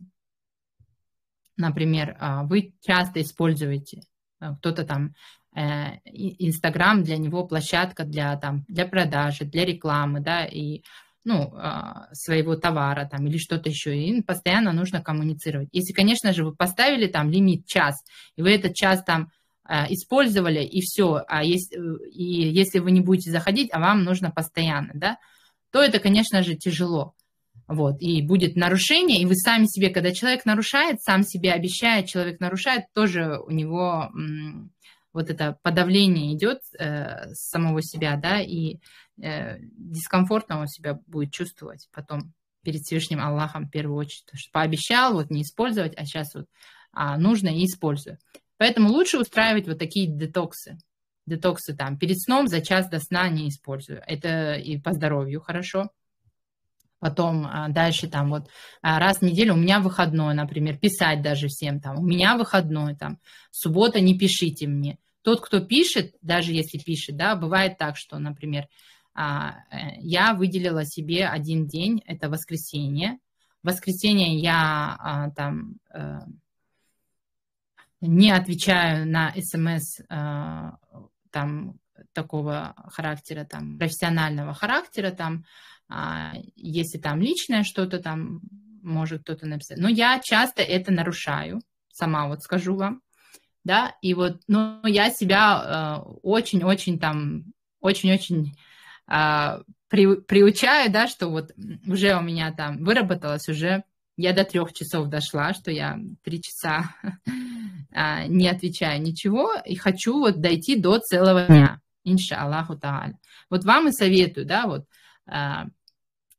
например, а вы часто используете э, кто-то там Э, Инстаграм для него площадка для, там, для продажи, для рекламы, да, и ну, а, своего товара там или что-то еще. И постоянно нужно коммуницировать. Если, конечно же, вы поставили там лимит час, и вы этот час там а, использовали, и все, а есть, э, и если вы не будете заходить, а вам нужно постоянно, да, то это, конечно же, тяжело. Вот, и будет нарушение, и вы сами себе, когда человек нарушает, сам себе обещает, человек нарушает, тоже у него вот это подавление идет э, самого себя, да, и э, дискомфортно он себя будет чувствовать потом перед Всевышним Аллахом в первую очередь. что пообещал вот не использовать, а сейчас вот а, нужно и использую. Поэтому лучше устраивать вот такие детоксы. Детоксы там перед сном за час до сна не использую. Это и по здоровью хорошо. Потом а, дальше там вот а, раз в неделю у меня выходной, например, писать даже всем там. У меня выходной там. Суббота не пишите мне тот, кто пишет, даже если пишет, да, бывает так, что, например, а, э, я выделила себе один день, это воскресенье. В воскресенье я а, там э, не отвечаю на смс эм э, там такого характера, там, профессионального характера, там, а, если там личное что-то там может кто-то написать. Но я часто это нарушаю, сама вот скажу вам да, и вот, ну, я себя э, очень-очень э, там, очень-очень э, а, при, приучаю, да, что вот уже у меня там выработалось уже, я до трех часов дошла, что я три часа э, не отвечаю ничего, и хочу вот дойти до целого дня, инша Аллаху Тааля. Вот вам и советую, да, вот, э,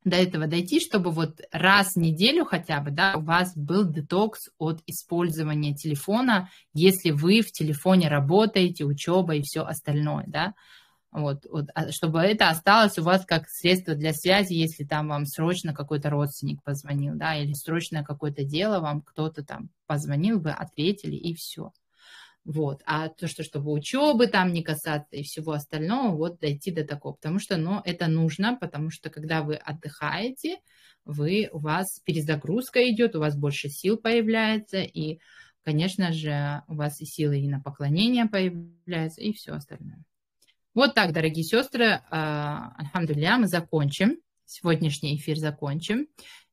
до этого дойти, чтобы вот раз в неделю хотя бы, да, у вас был детокс от использования телефона, если вы в телефоне работаете, учеба и все остальное, да, вот, вот, а чтобы это осталось у вас как средство для связи, если там вам срочно какой-то родственник позвонил, да, или срочно какое-то дело вам кто-то там позвонил, вы ответили и все. Вот. А то, что чтобы учебы там не касаться и всего остального, вот дойти до такого. Потому что ну, это нужно, потому что когда вы отдыхаете, вы, у вас перезагрузка идет, у вас больше сил появляется, и, конечно же, у вас и силы и на поклонение появляются, и все остальное. Вот так, дорогие сестры, а, альхамдулилля, мы закончим. Сегодняшний эфир закончим.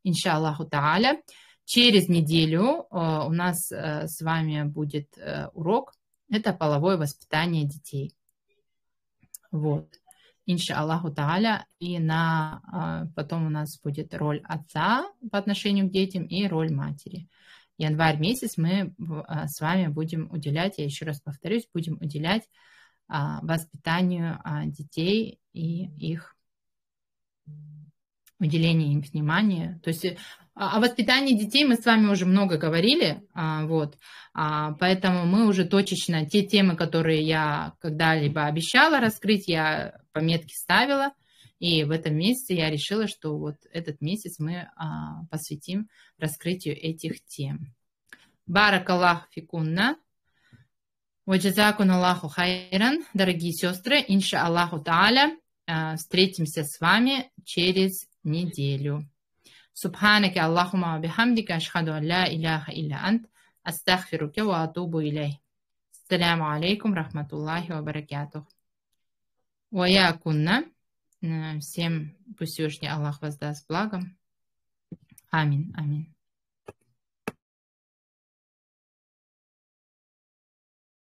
Иншаллаху тааля. Через неделю а, у нас э, с вами будет э, урок. Это половое воспитание детей. Вот. Иншаллаху Тааля. И на, а, потом у нас будет роль отца по отношению к детям и роль матери. Январь месяц мы а, с вами будем уделять, я еще раз повторюсь, будем уделять воспитанию детей и их уделение им внимания. То есть э, о воспитании детей мы с вами уже много говорили, а, вот, а, поэтому мы уже точечно те темы, которые я когда-либо обещала раскрыть, я пометки ставила, и в этом месяце я решила, что вот этот месяц мы а, посвятим раскрытию этих тем. Барак Аллах фикунна. Ваджазакун Аллаху хайран. Дорогие сестры, инша Аллаху тааля. Встретимся с вами через неделю. Субханаки Аллахума бихамдика ашхаду алла иляха илля ант астахфируке ва атубу илей. Ассаламу алейкум рахматуллахи ва баракятух. Ва я кунна. Э, всем пусть сегодня Аллах воздаст благом. Амин, амин.